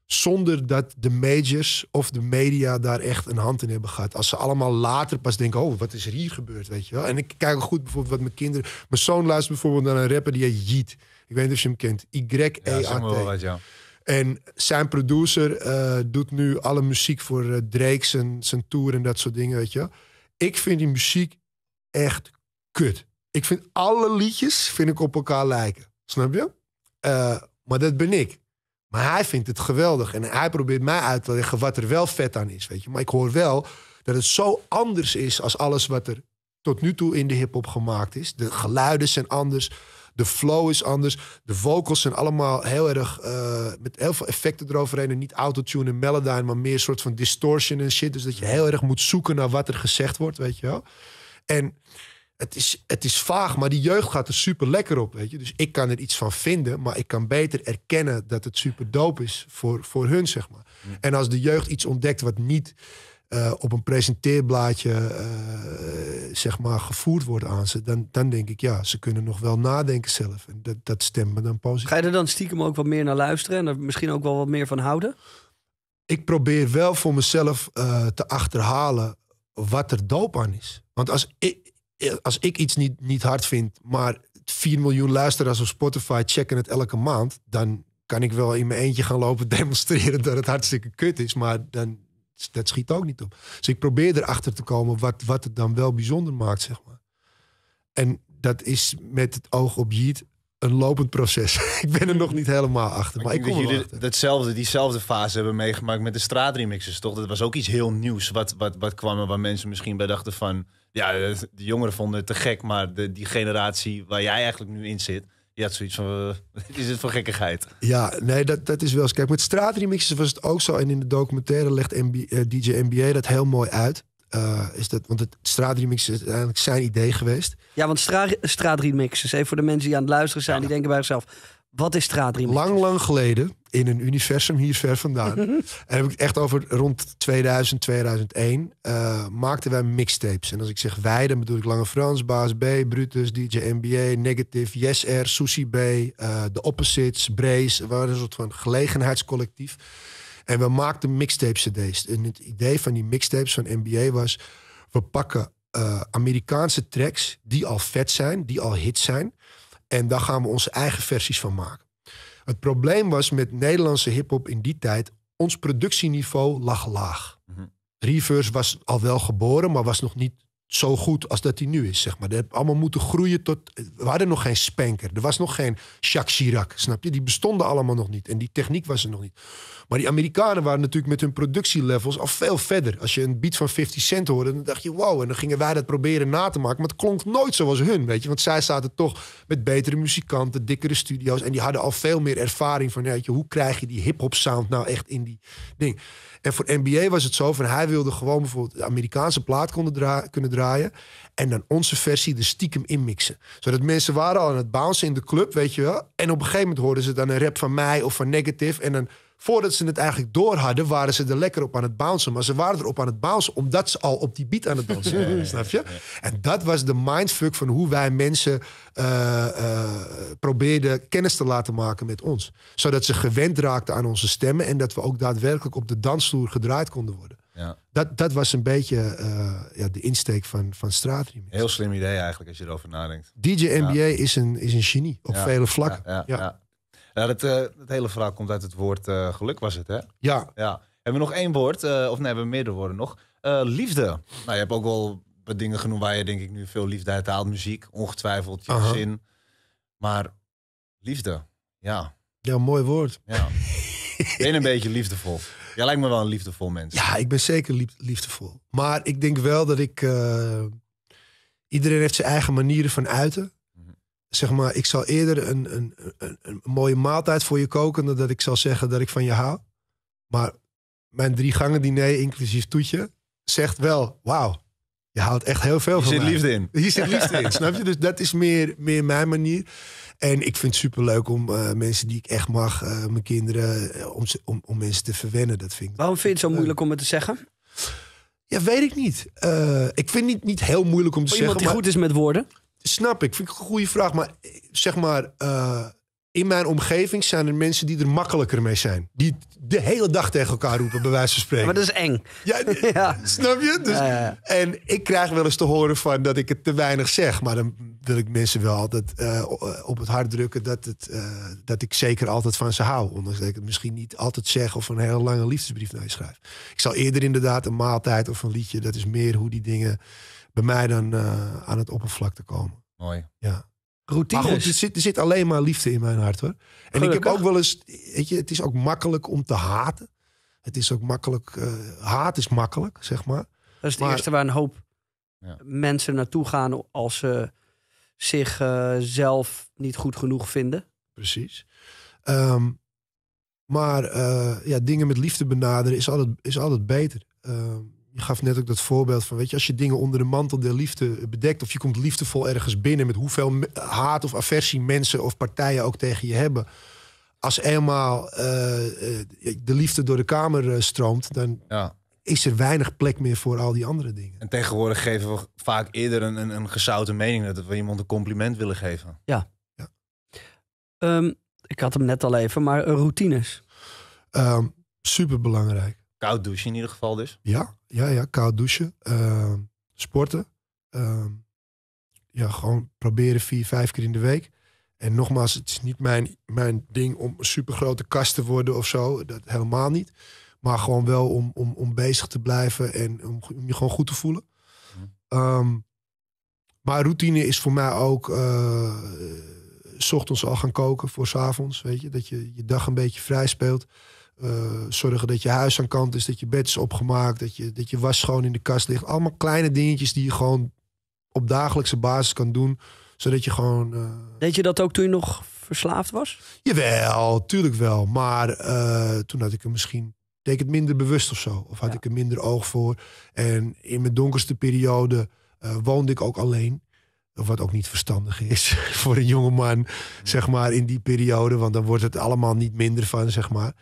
Zonder dat de majors of de media daar echt een hand in hebben gehad. Als ze allemaal later pas denken: oh, wat is er hier gebeurd? Weet je wel? En ik kijk ook goed bijvoorbeeld wat mijn kinderen. Mijn zoon luistert bijvoorbeeld naar een rapper die heet jiet. Ik weet niet of je hem kent. Y-E-A-T. en zijn producer eh, doet nu alle muziek voor uh, Drake, zijn, zijn tour en dat soort dingen, weet je. Ik vind die muziek echt kut. Ik vind alle liedjes vind ik op elkaar lijken. Snap je? Eh, maar dat ben ik. Maar hij vindt het geweldig. En hij probeert mij uit te leggen wat er wel vet aan is, weet je. Maar ik hoor wel dat het zo anders is als alles wat er tot nu toe in de hip-hop gemaakt is. De geluiden zijn anders. De flow is anders. De vocals zijn allemaal heel erg eh, met heel veel effecten eroverheen. En niet autotune en melodyne, maar meer een soort van distortion en shit. Dus dat je heel erg moet zoeken naar wat er gezegd wordt, weet je wel. En het is, het is vaag, maar die jeugd gaat er super lekker op, weet je. Dus ik kan er iets van vinden, maar ik kan beter erkennen dat het super dope is voor, voor hun, zeg maar. En als de jeugd iets ontdekt wat niet eh, op een presenteerblaadje eh, zeg maar gevoerd wordt aan ze, dan, dan denk ik ja, ze kunnen nog wel nadenken zelf. En dat, dat stemt me dan positief. Ga je er dan stiekem ook wat meer naar luisteren en er misschien ook wel wat meer van houden? Ik probeer wel voor mezelf eh, te achterhalen wat er doop aan is. Want als ik, als ik iets niet, niet hard vind, maar 4 miljoen luisteraars op Spotify checken het elke maand, dan kan ik wel in mijn eentje gaan lopen demonstreren dat het hartstikke kut is. Maar dan, dat schiet ook niet op. Dus ik probeer erachter te komen wat, wat het dan wel bijzonder maakt, zeg maar. En dat is met het oog op Jeet een lopend proces. ik ben er nog niet helemaal achter. Maar, ik denk dat jullie datzelfde, diezelfde fase hebben meegemaakt met de straatremixes, toch? Dat was ook iets heel nieuws wat, wat, wat kwam en waar mensen misschien bij dachten van... Ja, de jongeren vonden het te gek, maar de, die generatie waar jij eigenlijk nu in zit ja zoiets van, uh, is het voor gekkigheid? Ja, nee, dat, dat is wel eens. Kijk, met straatremixen was het ook zo. En in de documentaire legt eh, DJ NBA dat heel mooi uit. Eh, is dat, want het straatremix is eigenlijk zijn idee geweest. Ja, want stra even voor de mensen die aan het luisteren zijn, die denken bij zichzelf wat is straatriem? Lang, lang geleden, in een universum hier ver vandaan. en heb ik echt over rond 2000, 2001. Eh, maakten wij mixtapes. En als ik zeg wij, dan bedoel ik Lange Frans, Baas B, Brutus, DJ NBA, Negative, Yes R, Sushi B, de eh, The Opposites, Brace. We waren een soort van gelegenheidscollectief. En we maakten mixtape-CD's. En het idee van die mixtapes van NBA was: we pakken eh, Amerikaanse tracks die al vet zijn, die al hit zijn. En daar gaan we onze eigen versies van maken. Het probleem was met Nederlandse hip-hop in die tijd. Ons productieniveau lag laag. Mm Reverse was al wel geboren, maar was nog niet zo goed als dat hij nu is, zeg maar. Dat hebben allemaal moeten groeien tot... We hadden nog geen Spanker, Er was nog geen Jacques Chirac, snap je? Die bestonden allemaal nog niet. En die techniek was er nog niet. Maar die Amerikanen waren natuurlijk met hun productielevels al veel verder. Als je een beat van 50 cent hoorde, dan dacht je... wow, en dan gingen wij dat proberen na te maken. Maar het klonk nooit zoals hun, weet je. Want zij zaten toch met betere muzikanten, dikkere studio's. En die hadden al veel meer ervaring van... hoe krijg je die hip-hop sound nou echt in die ding? En voor NBA was het zo van hij wilde gewoon bijvoorbeeld de Amerikaanse plaat konden kunnen draaien. En dan onze versie de stiekem inmixen. Zodat mensen waren al aan het bouncen in de club, weet je wel. En op een gegeven moment hoorden ze dan een rap van mij of van Negative. En dan voordat ze het eigenlijk door hadden, waren ze er lekker op aan het bouncen. Maar ze waren erop aan het bouncen omdat ze al op die beat aan het dansen waren. Ja, snap je? En dat was de mindfuck van hoe wij mensen eh, eh, probeerden kennis te laten maken met ons. Zodat ze gewend raakten aan onze stemmen en dat we ook daadwerkelijk op de dansvloer gedraaid konden worden. Dat, dat was een beetje eh, de insteek van, van Straatrim. Heel slim idee eigenlijk als je erover nadenkt. DJ NBA is, een, is een genie op vele vlakken. ja. Ja, nou, dat, het eh, hele verhaal komt uit het woord eh, geluk, was het, hè? Ja. ja. Hebben we nog één woord, eh, of nee, hebben we meerdere woorden nog? liefde. Nou, je hebt ook wel dingen genoemd waar je denk ik nu veel liefde uit haalt. Muziek, ongetwijfeld, je zin. Maar liefde, ja. Ja, mooi woord. Ja. ben een beetje liefdevol? Jij lijkt me wel een liefdevol mens. Ja, ik ben zeker lief, liefdevol. Maar ik denk wel dat ik... iedereen heeft zijn eigen manieren van uiten zeg maar, ik zal eerder een, een, een, een mooie maaltijd voor je koken dan dat ik zal zeggen dat ik van je hou. Maar mijn drie gangen diner, inclusief toetje, zegt wel, wauw, je houdt echt heel veel Hier van Hier zit liefde in. Hier zit liefde in, snap je? Dus dat is meer, meer mijn manier. En ik vind het superleuk om eh, mensen die ik echt mag, eh, mijn kinderen, eh, om, om, om mensen te verwennen. Dat vind ik Waarom vind je het zo moeilijk om het te zeggen? Ja, weet ik niet. ik vind het niet, niet heel moeilijk om te zeggen. Iemand die goed is met woorden? Snap ik, vind ik een goede vraag. Maar zeg maar, eh, in mijn omgeving zijn er mensen die er makkelijker mee zijn. Die de hele dag tegen elkaar roepen, bij wijze van spreken. Maar dat is eng. Ja, snap je? Dus en ik krijg wel eens te horen van dat ik het te weinig zeg. Maar dan wil ik mensen wel altijd eh, op het hart drukken dat, het, eh, dat ik zeker altijd van ze hou. Ondanks dat ik het misschien niet altijd zeg of een hele lange liefdesbrief naar je schrijf. Ik zal eerder inderdaad een maaltijd of een liedje, dat is meer hoe die dingen bij mij dan eh, aan het oppervlak te komen. Mooi. Ja. Routines. Maar goed, er zit, er zit alleen maar liefde in mijn hart hoor. En ik heb ook wel eens, weet je, het is ook makkelijk om te haten. Het is ook makkelijk, eh, haat is makkelijk, zeg maar. Dat is het eerste waar een hoop ja. mensen naartoe gaan als ze zichzelf eh, niet goed genoeg vinden. Precies. Ehm, maar ja, dingen met liefde benaderen is altijd, is altijd beter. Um, je gaf net ook dat voorbeeld van, weet je, als je dingen onder de mantel der liefde bedekt of je komt liefdevol ergens binnen met hoeveel haat of aversie mensen of partijen ook tegen je hebben. Als eenmaal eh, eh, de liefde door de kamer eh, stroomt, dan ja. is er weinig plek meer voor al die andere dingen. En tegenwoordig geven we vaak eerder een, een, een gezouten mening dat we iemand een compliment willen geven. Ja. ja. Ehm, ik had hem net al even, maar routines. Um, ehm, Super belangrijk. Koud douche in ieder geval dus. Ja, ja, ja, koud douchen. Ehm, sporten. Ehm, ja, gewoon proberen vier, vijf keer in de week. En nogmaals, het is niet mijn, mijn ding om een supergrote kast te worden of zo. Dat helemaal niet. Maar gewoon wel om, om, om bezig te blijven en om, om je gewoon goed te voelen. Mhm. Ehm, maar routine is voor mij ook... Uh, ochtends al gaan koken voor s avonds. Weet je? Dat je je dag een beetje vrij speelt. Uh, zorgen dat je huis aan kant is, dat je bed is opgemaakt, dat je, dat je was schoon in de kast ligt. Allemaal kleine dingetjes die je gewoon op dagelijkse basis kan doen, zodat je gewoon... Uh... Deed je dat ook toen je nog verslaafd was? Jawel, tuurlijk wel. Maar eh, toen had ik er misschien, deed ik het minder bewust of zo. Of had ik er minder oog voor. En in mijn donkerste periode woonde ik ook alleen. Wat ook niet verstandig is voor een jongeman, man, zeg maar, in die periode. Want dan wordt het allemaal niet minder van, zeg maar.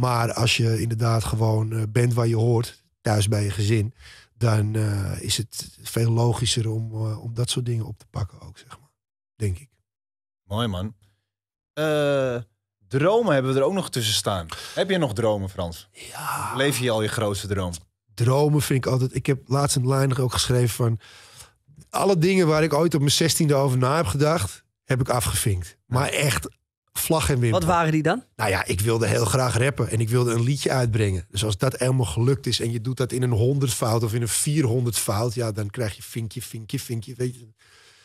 Maar als je inderdaad gewoon eh, bent waar je hoort, thuis bij je gezin, dan eh, is het veel logischer om, eh, om dat soort dingen op te pakken ook, zeg maar. Denk ik. Mooi man. dromen hebben we er ook nog tussen staan. Heb je nog dromen, Frans? Ja. Leef je al je grootste droom? Dromen vind ik altijd... Ik heb laatst een lijn ook geschreven van... Alle dingen waar ik ooit op mijn zestiende over na heb gedacht, heb ik afgevinkt. Maar echt vlag en wimpel. Wat waren die dan? Nou ja, ik wilde heel graag rappen en ik wilde een liedje uitbrengen. Dus als dat helemaal gelukt is en je doet dat in een honderd fout of in een 400 fout, ja, dan krijg je vinkje, vinkje, vinkje, weet je.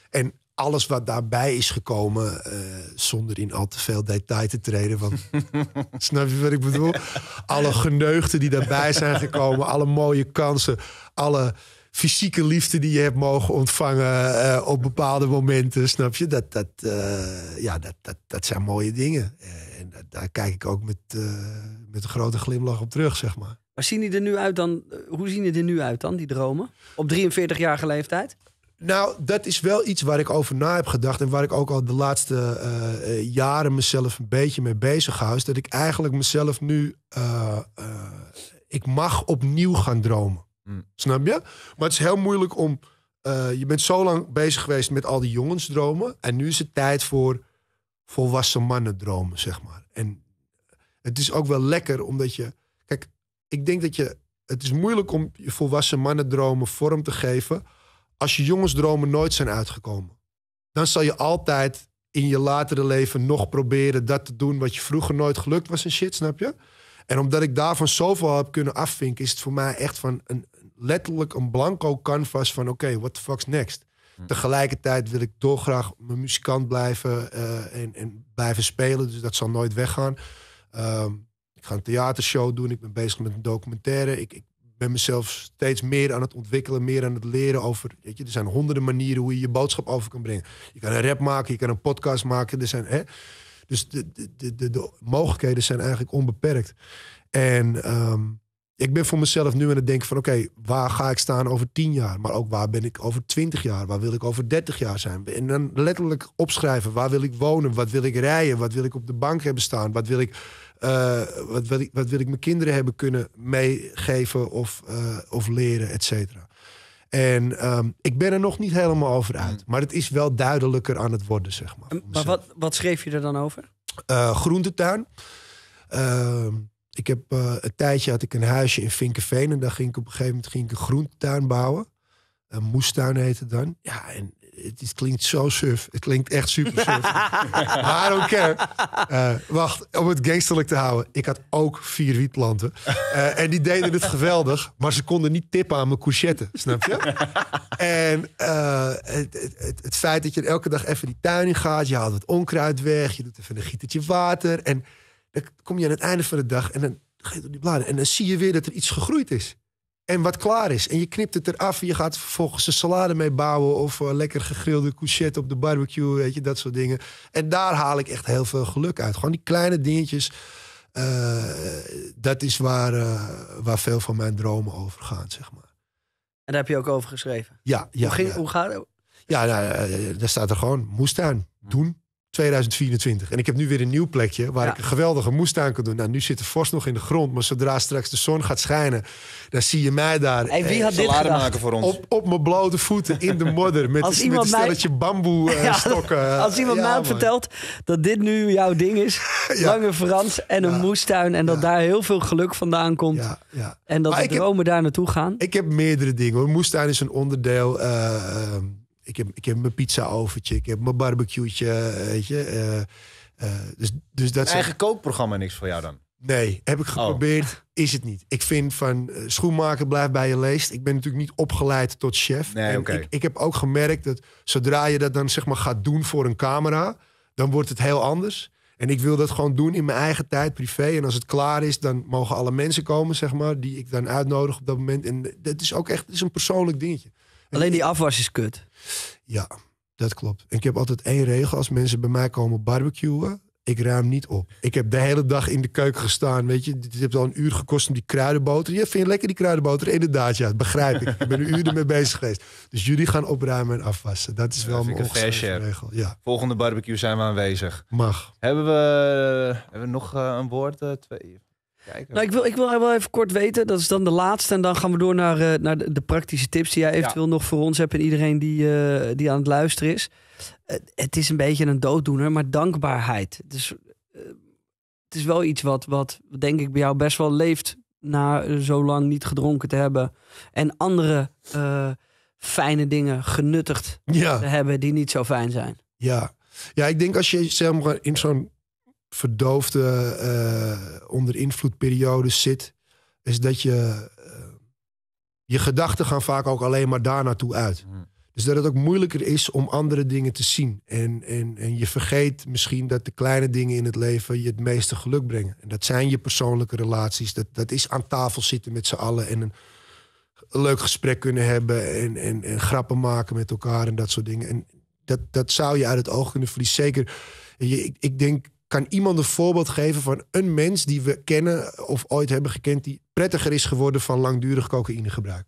En alles wat daarbij is gekomen, eh, zonder in al te veel detail te treden, want snap je wat ik bedoel? Alle geneugten die daarbij zijn gekomen, alle mooie kansen, alle fysieke liefde die je hebt mogen ontvangen eh, op bepaalde momenten, snap je? Dat, dat, eh, ja, dat, dat, dat zijn mooie dingen. Eh, en daar kijk ik ook met, met een grote glimlach op terug, zeg maar. Maar zien die er nu uit dan? Hoe zien die er nu uit dan, die dromen? Op 43-jarige leeftijd? Nou, dat is wel iets waar ik over na heb gedacht. En waar ik ook al de laatste jaren mezelf een beetje mee bezig hou. Is dat ik eigenlijk mezelf nu. ik mag opnieuw gaan dromen. Mm. Snap je? Maar het is heel moeilijk om. Eh, je bent zo lang bezig geweest met al die jongensdromen. En nu is het tijd voor volwassen mannendromen zeg maar. En het is ook wel lekker omdat je. Kijk, ik denk dat je. Het is moeilijk om je volwassen mannendromen vorm te geven. als je jongensdromen nooit zijn uitgekomen. Dan zal je altijd in je latere leven nog proberen dat te doen wat je vroeger nooit gelukt was en shit, snap je? En omdat ik daarvan zoveel heb kunnen afvinken, is het voor mij echt van een, letterlijk een blanco canvas van oké, what the fuck's next? Hm. Tegelijkertijd wil ik toch graag mijn muzikant blijven eh, en, en, blijven spelen. Dus dat zal nooit weggaan. Ehm, ik ga een theatershow doen. Ik ben bezig met een documentaire. Ik, ik, ben mezelf steeds meer aan het ontwikkelen, meer aan het leren over. Weet je, er zijn honderden manieren hoe je je boodschap over kan brengen. Je kan een rap maken, je kan een podcast maken. Er zijn, hè? Dus de, de, de, de, mogelijkheden zijn eigenlijk onbeperkt. En ehm, ik ben voor mezelf nu aan het denken van... oké, waar ga ik staan over tien jaar? Maar ook waar ben ik over twintig jaar? Waar wil ik over dertig jaar zijn? En dan letterlijk opschrijven. Waar wil ik wonen? Wat wil ik rijden? Wat wil ik op de bank hebben staan? Wat wil ik, eh, wat wil ik, wat wil ik mijn kinderen hebben kunnen meegeven of, eh, of leren, et cetera? En ehm, ik ben er nog niet helemaal over uit. Hmm. Maar het is wel duidelijker aan het worden, zeg maar. Maar wat, wat schreef je er dan over? Uh, groentetuin. Ehm ik heb eh, een tijdje had ik een huisje in Vinkenveen. En daar ging ik op een gegeven moment ging ik een groentuin bouwen. Een moestuin heette dan. Ja, en het, klinkt zo surf. Het klinkt echt super surf. I don't care. Eh, wacht, om het geestelijk te houden. Ik had ook vier wietplanten. Eh, en die deden het geweldig. Maar ze konden niet tippen aan mijn couchette, Snap je? en het, het, het, feit dat je elke dag even die tuin in gaat. Je haalt het onkruid weg. Je doet even een gietertje water. En dan kom je aan het einde van de dag en dan ga je door die bladen. En dan zie je weer dat er iets gegroeid is. En wat klaar is. En je knipt het eraf en je gaat vervolgens een salade mee bouwen. Of eh, lekker gegrilde couchette op de barbecue. Weet je, dat soort dingen. En daar haal ik echt heel veel geluk uit. Gewoon die kleine dingetjes. Eh, dat is waar, eh, waar veel van mijn dromen over gaan, zeg maar. En daar heb je ook over geschreven? Ja. ja hoe, hoe gaat het? Ja, nou, daar staat er gewoon moestuin. Doen. 2024. En ik heb nu weer een nieuw plekje waar ik een geweldige moestuin kan doen. Nou, nu zit de vorst nog in de grond, maar zodra straks de zon gaat schijnen, dan zie je mij daar. En wie eh, had eh, dit maken voor ons? Op, op mijn blote voeten in de modder met, als iemand met een stelletje bamboe eh, stokken. Als iemand mij vertelt dat dit nu jouw ding is, lange Frans en een moestuin en dat daar heel veel geluk vandaan komt en dat maar de dromen daar naartoe gaan. Ik heb meerdere dingen. Moestuin is een onderdeel. Eh, ik, heb, ik heb mijn pizza overtje, ik heb mijn barbecueetje, weet je. Eh, eh, dus, dus dat zijn... eigen kookprogramma niks voor jou dan? Nee, heb ik oh. geprobeerd, is het niet. Ik vind van eh, schoenmaker blijft bij je leest. Ik ben natuurlijk niet opgeleid tot chef. Nee, ik, ik, heb ook gemerkt dat zodra je dat dan zeg maar gaat doen voor een camera, dan wordt het heel anders. En ik wil dat gewoon doen in mijn eigen tijd, privé. En als het klaar is, dan mogen alle mensen komen, zeg maar, die ik dan uitnodig op dat moment. En dat is ook echt is een persoonlijk dingetje. Alleen die afwas is kut. Ja, dat klopt. En ik heb altijd één regel. Als mensen bij mij komen barbecuen, ik ruim niet op. Ik heb de hele dag in de keuken gestaan. Weet je, dit heeft al een uur gekost om die kruidenboter. Ja, vind je lekker die kruidenboter? Inderdaad, ja, begrijp ik. Ik ben een uur ermee bezig geweest. Dus jullie gaan opruimen en afwassen. Dat is wel mijn ongeschreven regel. Ja. Volgende barbecue zijn we aanwezig. Mag. Hebben we, hebben we nog eh, een woord? Eh, twee, nou, ik wil, ik wil wel even kort weten. Dat is dan de laatste. En dan gaan we door naar, eh, naar de, praktische tips die jij eventueel nog voor ons hebt. En iedereen die, eh, die aan het luisteren is. Eh, het is een beetje een dooddoener, maar dankbaarheid. Dus het is wel iets wat, wat denk ik bij jou best wel leeft. Na zo lang niet gedronken te hebben. En andere fijne dingen genuttigd te hebben die niet zo fijn zijn. Ja. Ja, ik denk als je in zo'n verdoofde, eh, onder invloedperiodes zit, is dat je. Eh, je gedachten gaan vaak ook alleen maar daar naartoe uit. Mm. Dus dat het ook moeilijker is om andere dingen te zien. En, en, en je vergeet misschien dat de kleine dingen in het leven je het meeste geluk brengen. En dat zijn je persoonlijke relaties. Dat, dat is aan tafel zitten met z'n allen en een leuk gesprek kunnen hebben. En, en, en grappen maken met elkaar en dat soort dingen. En dat, dat zou je uit het oog kunnen verliezen. Zeker, ik, ik denk kan iemand een voorbeeld geven van een mens die we kennen of ooit hebben gekend die prettiger is geworden van langdurig cocaïnegebruik?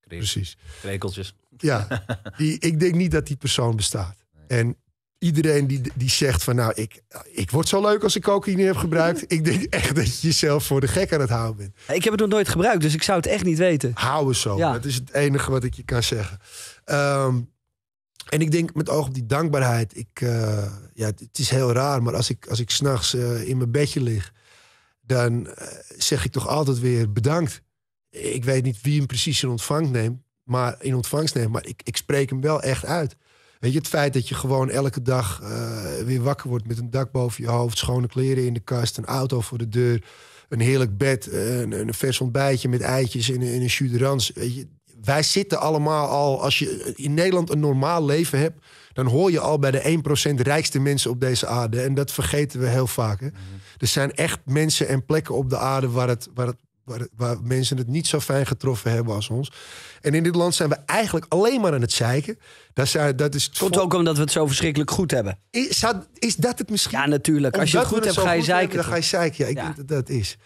Precies. Krekeltjes. Ja, die, ik denk niet dat die persoon bestaat. En iedereen die, die zegt van nou, ik, ik word zo leuk als ik cocaïne heb gebruikt. ik denk echt dat je jezelf voor de gek aan het houden bent. Ik heb het nog nooit gebruikt, dus ik zou het echt niet weten. Houden zo. Ja. Dat is het enige wat ik je kan zeggen. Ehm, en ik denk met oog op die dankbaarheid. Ik, eh, ja, het is heel raar, maar als ik, als ik s'nachts uh, in mijn bedje lig, dan eh, zeg ik toch altijd weer bedankt. Ik weet niet wie hem precies in ontvangst neemt, maar, in ontvangst neemt, maar ik, ik spreek hem wel echt uit. Weet je, het feit dat je gewoon elke dag weer wakker wordt met een dak boven je hoofd, schone kleren in de kast, een auto voor de deur, een heerlijk bed, een, een vers ontbijtje met eitjes in een jus de rans. Weet je, wij zitten allemaal al, als je in Nederland een normaal leven hebt, dan hoor je al bij de 1% rijkste mensen op deze aarde. En dat vergeten we heel vaak. Hè? Mhm. Er zijn echt mensen en plekken op de aarde waar, het, waar, het, waar, waar mensen het niet zo fijn getroffen hebben als ons. En in dit land zijn we eigenlijk alleen maar aan het zeiken. Dat, zijn, dat is het Komt ook omdat we het zo verschrikkelijk goed hebben. Is, is dat het misschien? Ja, natuurlijk. Als je het goed hebt, ga je zeiken. Dan ga je zeiken. Ja, ik denk dat dat is.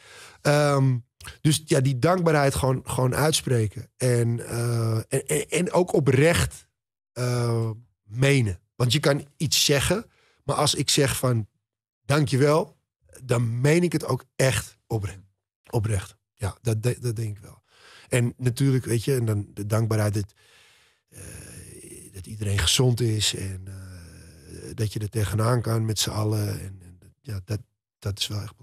Ehm, dus ja, die dankbaarheid gewoon, gewoon uitspreken. En, eh, en, en, ook oprecht eh, menen. Want je kan iets zeggen, maar als ik zeg van dankjewel, dan meen ik het ook echt oprecht. oprecht. Ja, dat, dat, denk ik wel. En natuurlijk, weet je, en dan de dankbaarheid dat, eh, dat iedereen gezond is en dat je er tegenaan kan met z'n allen. En, ja, dat, dat is wel echt belangrijk.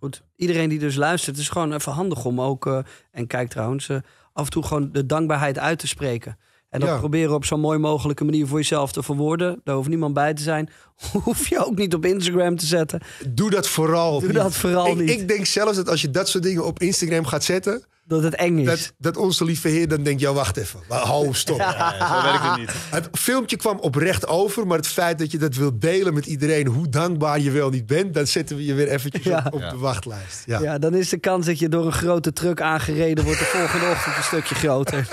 Goed, iedereen die dus luistert, het is gewoon even handig om ook, eh, en kijk trouwens, eh, af en toe gewoon de dankbaarheid uit te spreken. En dat proberen op zo'n mooi mogelijke manier voor jezelf te verwoorden. Daar hoeft niemand bij te zijn. Hoef je ook niet op Instagram te zetten. Doe dat vooral Doe dat vooral niet. Ik denk zelfs dat als je dat soort dingen op Instagram gaat zetten dat het eng is. Dat, dat onze lieve heer dan denkt, ja wacht even, maar hou stop. werkt het niet. Ah. Het filmpje kwam oprecht over, maar het feit dat je dat wilt delen met iedereen, hoe dankbaar je wel niet bent, dan zetten we je weer eventjes op, de wachtlijst. Ja. ja, dan is de kans dat je door een grote truck aangereden wordt de volgende ochtend een stukje groter.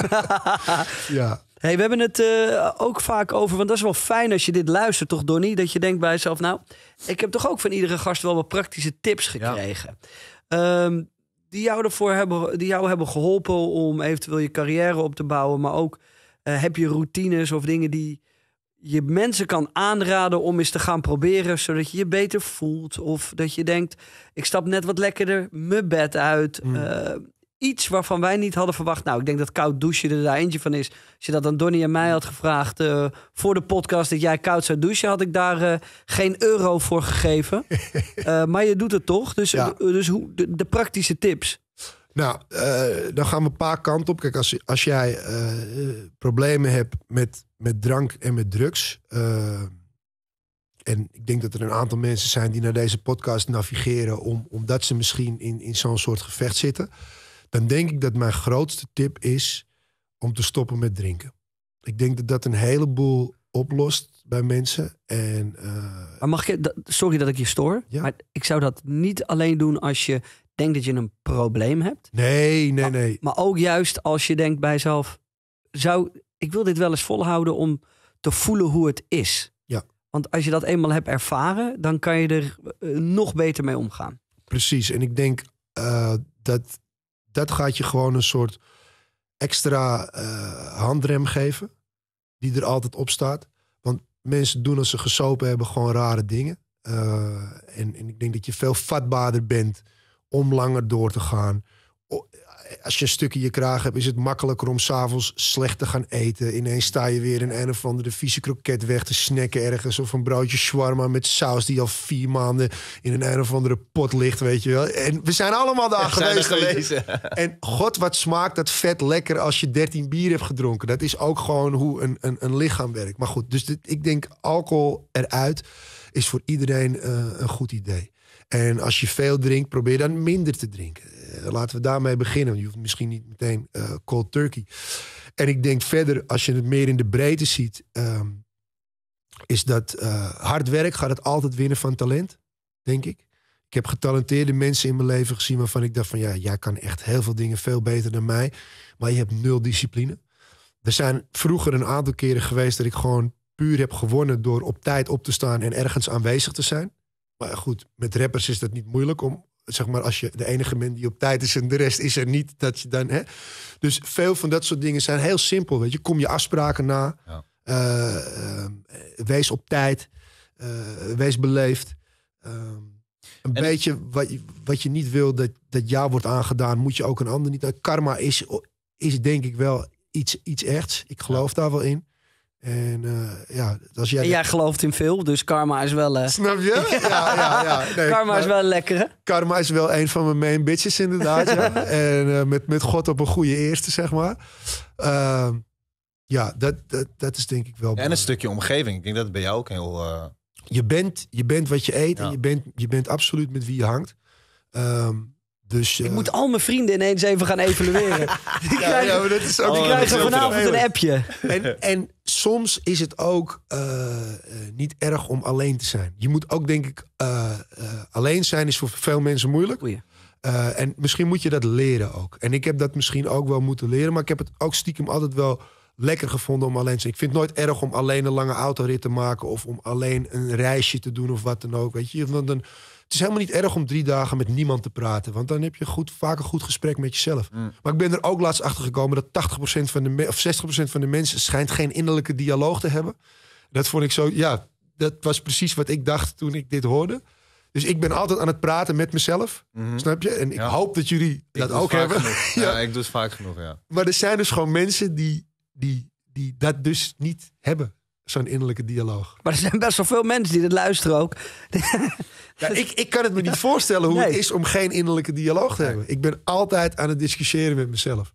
ja. Hey, we hebben het eh, ook vaak over, want dat is wel fijn als je dit luistert, toch Donnie? Dat je denkt bij jezelf, nou, ik heb toch ook van iedere gast wel wat praktische tips gekregen. Ehm, die jou ervoor hebben, die jou hebben geholpen om eventueel je carrière op te bouwen. Maar ook eh, heb je routines of dingen die je mensen kan aanraden om eens te gaan proberen. Zodat je je beter voelt. Of dat je denkt, ik stap net wat lekkerder mijn bed uit. Mm. Eh, iets waarvan wij niet hadden verwacht. Nou, ik denk dat koud douchen er daar eentje van is. Als je dat aan Donnie en mij had gevraagd eh, voor de podcast dat jij koud zou douchen, had ik daar eh, geen euro voor gegeven. Eh, maar je doet het toch? Dus, dus hoe, de, de, praktische tips. Nou, dan gaan we een paar kanten op. Kijk, als, als jij problemen hebt met, met drank en met drugs. en ik denk dat er een aantal mensen zijn die naar deze podcast navigeren. Om, omdat ze misschien in, in zo'n soort gevecht zitten dan denk ik dat mijn grootste tip is om te stoppen met drinken. Ik denk dat dat een heleboel oplost bij mensen. En, eh, mag je, sorry dat ik je stoor, maar ik zou dat niet alleen doen als je denkt dat je een probleem hebt. Nee, nee, nee. Maar ook juist als je denkt bij jezelf, zou, ik wil dit wel eens volhouden om te voelen hoe het is. Ja. Want als je dat eenmaal hebt ervaren, dan kan je er eh, nog beter mee omgaan. Precies, en ik denk eh, dat dat gaat je gewoon een soort extra eh, handrem geven. Die er altijd op staat. Want mensen doen als ze gesopen hebben gewoon rare dingen. Eh, en, en, ik denk dat je veel vatbaarder bent om langer door te gaan als je een stukje je kraag hebt, is het makkelijker om s'avonds slecht te gaan eten. Ineens sta je weer in een of andere vieze kroket weg te snacken ergens. Of een broodje shawarma met saus die al vier maanden in een een of andere pot ligt, weet je wel. En we zijn allemaal daar geweest. En god, wat smaakt dat vet lekker als je 13 bier hebt gedronken. Dat is ook gewoon hoe een, een, een lichaam werkt. Maar goed, dus ik denk alcohol eruit is voor iedereen eh, een goed idee. En als je veel drinkt, probeer dan minder te drinken. Eh, laten we daarmee beginnen. Je hoeft misschien niet meteen eh, cold turkey. En ik denk verder, als je het meer in de breedte ziet, ehm, is dat uh, hard werk gaat het altijd winnen van talent, denk ik. Ik heb getalenteerde mensen in mijn leven gezien waarvan ik dacht van ja, jij kan echt heel veel dingen veel beter dan mij, maar je hebt nul discipline. Er zijn vroeger een aantal keren geweest dat ik gewoon puur heb gewonnen door op tijd op te staan en ergens aanwezig te zijn. Maar goed, met rappers is dat niet moeilijk om zeg maar, als je de enige bent die op tijd is en de rest is er niet, dat je dan. Hè? Dus veel van dat soort dingen zijn heel simpel. Weet je, kom je afspraken na. Eh, eh, wees op tijd. Eh, wees beleefd. Ehm, een beetje wat, wat je niet wil dat, dat jou wordt aangedaan, moet je ook een ander niet. Nou, karma is, is denk ik wel iets, iets echts. Ik geloof daar wel in. En eh, ja, jij... gelooft in veel, dus karma is wel... Uh... Snap je? Ja, ja, ja. Nee, karma is wel lekker, Karma is wel een van mijn main bitches, inderdaad. ja. En eh, met, met God op een goede eerste, zeg maar. Ehm, ja, dat, dat, dat is denk ik wel... En een stukje omgeving. Ik denk dat het bij jou ook heel... Je, bent, je bent wat je eet en je bent, je bent absoluut met wie je hangt. Um, dus, ik eh, moet al mijn vrienden ineens even gaan evalueren. die krijgen, dat is die krijgen vanavond een appje. En, en, soms is het ook eh, eh, niet erg om alleen te zijn. Je moet ook, denk ik, alleen zijn is voor veel mensen moeilijk. en misschien moet je dat leren ook. En ik heb dat misschien ook wel moeten leren. Maar ik heb het ook stiekem altijd wel lekker gevonden om alleen te zijn. Ik vind het nooit erg om alleen een lange autorit te maken. Of om alleen een reisje te doen of wat dan ook. Weet je, want dan het is helemaal niet erg om drie dagen met niemand te praten. Want dan heb je goed, vaak een goed gesprek met jezelf. Mm. Maar ik ben er ook laatst achter gekomen dat 80% van de of 60% van de mensen schijnt geen innerlijke dialoog te hebben. Dat vond ik zo, ja, dat was precies wat ik dacht toen ik dit hoorde. Dus ik ben altijd aan het praten met mezelf. Mhm. Snap je? En ik hoop dat jullie dat ook hebben. ja. ik doe het vaak genoeg, ja. Maar er zijn dus gewoon mensen die, die, die dat dus niet hebben zo'n innerlijke dialoog. Maar er zijn best wel veel mensen die dat luisteren ook. ik, ik kan het me niet voorstellen hoe het is om geen innerlijke dialoog te hebben. Ik ben altijd aan het discussiëren met mezelf.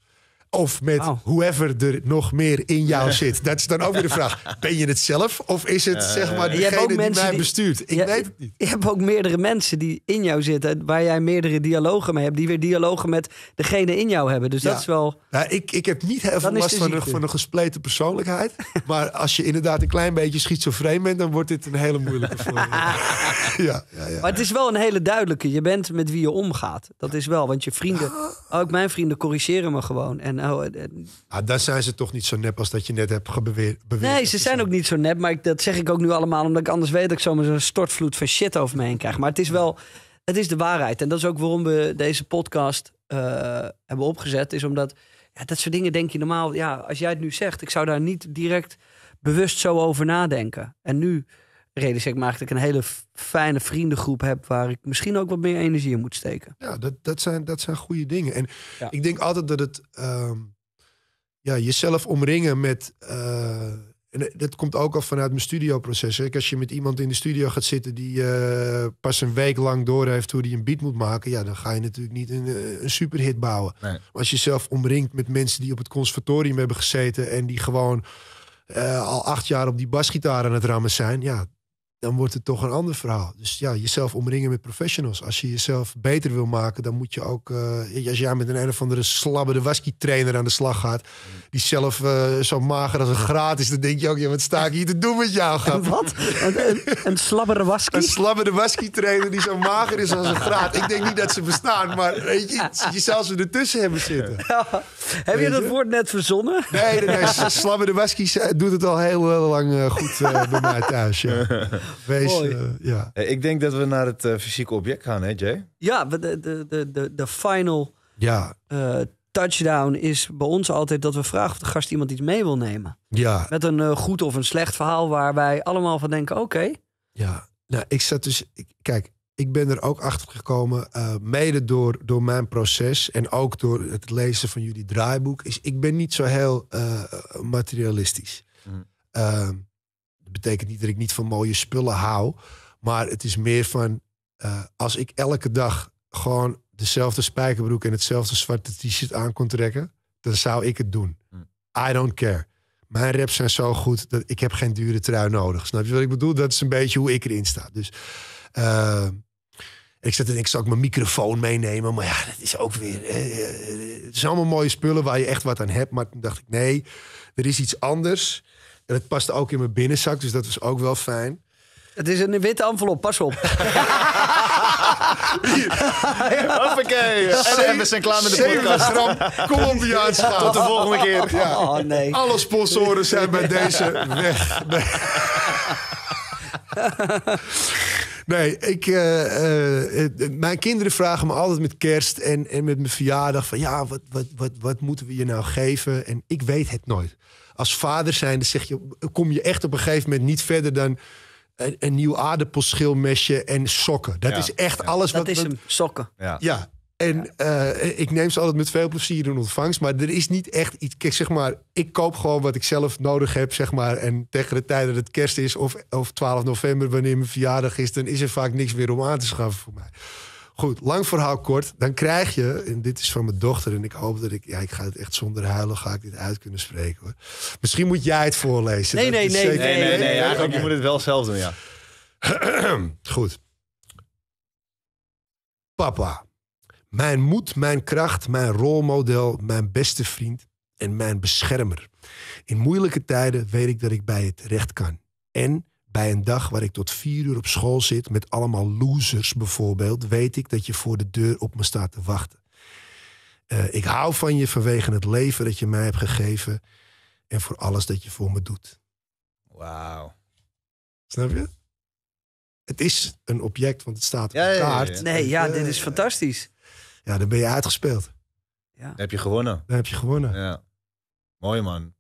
Of met hoeveel whoever er nog meer in jou zit. Dat is dan ook weer de vraag. Ben je het zelf of is het eh, zeg maar degene die mij bestuurt? Ik je, weet het niet. Je hebt ook meerdere mensen die in jou zitten. Waar jij meerdere dialogen mee hebt. Die weer dialogen met degene in jou hebben. Dus dat is wel... Ja, ik, ik heb niet heel veel last van een, van een gespleten persoonlijkheid. maar als je inderdaad een klein beetje schizofreen bent... dan wordt dit een hele moeilijke voor ja, ja, ja, Maar het is wel een hele duidelijke. Je bent met wie je omgaat. Dat is wel, want je vrienden... Ah. Ook mijn vrienden corrigeren me gewoon. En nou... Eh, eh, ah, zijn ze toch niet zo nep als dat je net hebt beweerd? Nee, ze zijn ook niet zo nep. Maar ik, dat zeg ik ook nu allemaal omdat ik anders weet dat ik zomaar zo'n stortvloed van shit over me heen krijg. Maar het is wel... Het is de waarheid. En dat is ook waarom we deze podcast eh, hebben opgezet. Is omdat... Ja, dat soort dingen denk je normaal... Ja, als jij het nu zegt, ik zou daar niet direct bewust zo over nadenken. En nu realiseer zeg me eigenlijk dat ik een hele fijne vriendengroep heb waar ik misschien ook wat meer energie in moet steken. Ja, dat, dat, zijn, dat zijn goede dingen. En ik denk altijd dat het ehm, ja, jezelf omringen met. Eh, en dat komt ook al vanuit mijn studioproces. Hè. Als je met iemand in de studio gaat zitten die eh, pas een week lang door heeft hoe die een beat moet maken, ja, dan ga je natuurlijk niet een, eh, superhit bouwen. Maar als je jezelf omringt met mensen die op het conservatorium hebben gezeten en die gewoon al acht jaar op die basgitaar aan het rammen zijn, ja, dan wordt het toch een ander verhaal. Dus ja, jezelf omringen met professionals. Als je jezelf beter wil maken, dan moet je ook... Eh, als jij met een, een of andere slabberde waski-trainer aan de slag gaat... die zelf eh, zo mager als een graat is... dan denk je ook, ja, wat sta ik hier te doen met jou? Wat? Een, een, een slabberde Een slabberde waski-trainer die zo mager is als een graat. Ik denk niet dat ze bestaan, maar weet je, je zou ze ertussen hebben zitten. Heb je, dat woord net verzonnen? Nee, nee, nee slabberde doet het al heel, lang eh, goed bij mij thuis. Ja. Wees, eh, ja. Eh, ik denk dat we naar het eh, fysieke object gaan, hè Jay? Ja, de, de, de, de final ja. touchdown is bij ons altijd dat we vragen of de gast iemand iets mee wil nemen. Ja. Met een goed of een slecht verhaal waar wij allemaal van denken, oké. Ja, nou ik zat dus, ik, kijk, ik ben er ook achter gekomen, mede door, door mijn proces en ook door het lezen van jullie draaiboek, is ik ben niet zo heel materialistisch. Mm. Ehm, dat betekent niet dat ik niet van mooie spullen hou. Maar het is meer van eh, als ik elke dag gewoon dezelfde spijkerbroek en hetzelfde zwarte t-shirt aan kon trekken, dan zou ik het doen. Hmm. I don't care. Mijn reps zijn zo goed dat ik heb geen dure trui nodig. Snap je wat ik bedoel? Dat is een beetje hoe ik erin sta. Dus eh, ik zat en ik zal ook mijn microfoon meenemen. Maar ja, dat is ook weer. Eh, eh het zijn allemaal mooie spullen waar je echt wat aan hebt. Maar toen dacht ik, nee, er is iets anders het paste ook in mijn binnenzak, dus dat was ook wel fijn. Het is een witte envelop, pas op. Hoppakee. En we zijn klaar met de podcast. gram Colombiaans Tot de volgende keer. Ja. Oh, oh, nee. Alle sponsoren zijn bij deze weg. Nee, ik, eh, eh, mijn kinderen vragen me altijd met kerst en, en met mijn verjaardag... van ja, wat, wat, wat, wat moeten we je nou geven? En ik weet het nooit als vader zijn, zeg je, kom je echt op een gegeven moment niet verder dan een, een nieuw aardappelschilmesje en sokken. Dat is echt alles wat... Dat is hem, sokken. Ja. ja. En eh, ik neem ze altijd met veel plezier in ontvangst. Maar er is niet echt iets. Kijk, zeg maar, ik koop gewoon wat ik zelf nodig heb, zeg maar. En tegen de tijd dat het kerst is of, of 12 november, wanneer mijn verjaardag is, dan is er vaak niks meer om aan te schaffen voor mij. Goed, lang verhaal kort. Dan krijg je, en dit is van mijn dochter en ik hoop dat ik, ja, ik ga het echt zonder huilen, ga ik dit uit kunnen spreken hoor. Misschien moet jij het voorlezen. Nee, nee, nee, nee, nee, Eigenlijk je moet het wel zelf doen, ja. Goed. Papa, mijn moed, mijn kracht, mijn rolmodel, mijn beste vriend en mijn beschermer. In moeilijke tijden weet ik dat ik bij je terecht kan. En bij een dag waar ik tot vier uur op school zit met allemaal losers bijvoorbeeld, weet ik dat je voor de deur op me staat te wachten. Eh, ik hou van je vanwege het leven dat je mij hebt gegeven en voor alles dat je voor me doet. Wauw. Snap je? Het is een object, want het staat op de kaart. nee, ja, dit is fantastisch. Ja, dan ben je uitgespeeld. Ja. Dan heb je gewonnen. Dan heb je gewonnen. Ja. Mooi man.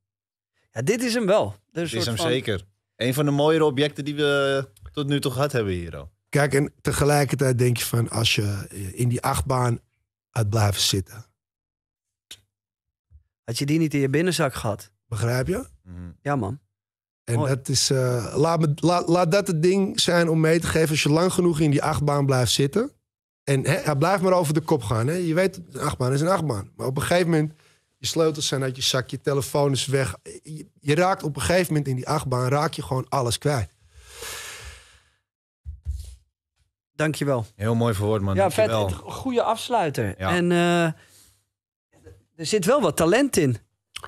Ja, dit is hem wel. Dit is, is hem zeker. Een van de mooiere objecten die we tot nu toe gehad hebben hier al. Kijk, en tegelijkertijd denk je van als je eh, in die achtbaan had blijven zitten. Had je die niet in je binnenzak gehad? Begrijp je? Mhm. Ja, man. En Mooi. dat is, eh, laat, me, laat, laat, dat het ding zijn om mee te geven als je lang genoeg in die achtbaan blijft zitten. En hè, hij blijft maar over de kop gaan. Hè? Je weet, een achtbaan is een achtbaan. Maar op een gegeven moment je sleutels zijn uit je zak, je telefoon is weg. Je, raakt op een gegeven moment in die achtbaan, raak je gewoon alles kwijt. Dankjewel. Heel mooi verwoord, man. Ja, vet. Goede afsluiter. En eh, er zit wel wat talent in.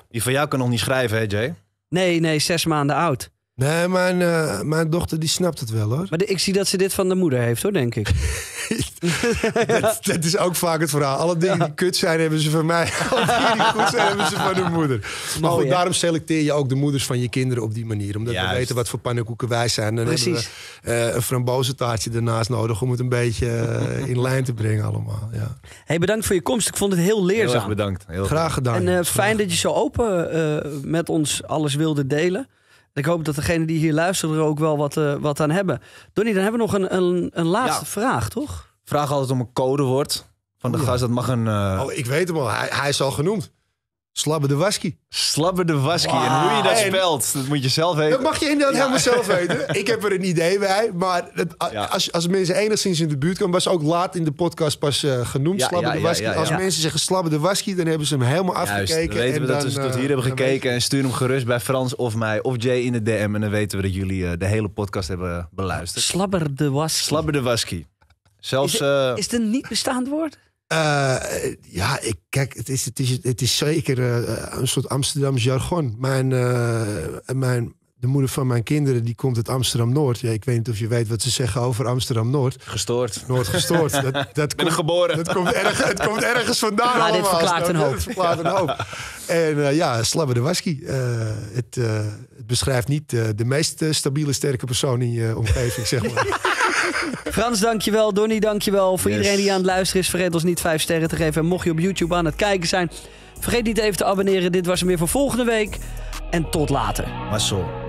Die van jou kan nog niet schrijven, hè, Jay? Nee, nee, zes maanden oud. Nee, mijn, eh, mijn dochter die snapt het wel hoor. Maar ik zie dat ze dit van de moeder heeft hoor, denk ik. dat, is ook vaak het verhaal. Alle dingen die kut zijn, hebben ze van mij. Alle dingen die goed zijn, hebben ze van de moeder. Maar goed, daarom selecteer je ook de moeders van je kinderen op die manier. Omdat Juist. we weten wat voor pannenkoeken wij zijn. Dan Precies. hebben eh, een frambozentaartje ernaast nodig om het een beetje eh, in lijn te brengen allemaal. Ja. Hey, bedankt voor je komst. Ik vond het heel leerzaam. Heel erg bedankt. Heel Graag gedaan. En fijn dat je zo open met ons alles wilde delen. Ik hoop dat degenen die hier luisteren er ook wel wat, eh, wat aan hebben. Donnie, dan hebben we nog een, een, een laatste vraag, toch? Vraag altijd om een codewoord van de gast. Dat mag een... Eh, oh, ik weet hem al. Hij, hij is al genoemd. Slabbe de Waski. Slabbe de Waski. En hoe je dat spelt, dat moet je zelf weten. Dat mag je inderdaad helemaal zelf weten. Ik heb er een idee bij. Maar het, als, als mensen enigszins in de buurt komen... was ook laat in de podcast pas eh, genoemd, ja, de Waski. als mensen zeggen Slabbe de Waski, dan hebben ze hem helemaal afgekeken. Dan weten en we dat ze tot eh, hier hebben gekeken. En stuur hem gerust bij Frans of mij of Jay in de DM. En dan weten we dat jullie eh, de hele podcast hebben beluisterd. Slabber de Waski. Slabber de Waski. Zelfs, is, is het een niet bestaand woord? Eh, ja, ik, kijk, het is, het is, het is zeker eh, een soort Amsterdam jargon. Mijn, eh, mijn, de moeder van mijn kinderen die komt uit Amsterdam-Noord. Ja, ik weet niet of je weet wat ze zeggen over Amsterdam-Noord. Gestoord. Noord gestoord. Dat, dat komt, geboren. komt, erg, het komt ergens vandaan Maar dit verklaart een hoop. En ja, Slabber de Waski. het, het beschrijft niet de meest stabiele, sterke persoon in je omgeving, zeg maar. Frans, dankjewel. Donny, dankjewel. Voor iedereen die aan het luisteren is, vergeet ons niet 5 sterren te geven. En mocht je op YouTube aan het kijken zijn, vergeet niet even te abonneren. Dit was hem weer voor volgende week. En tot later. Marcel.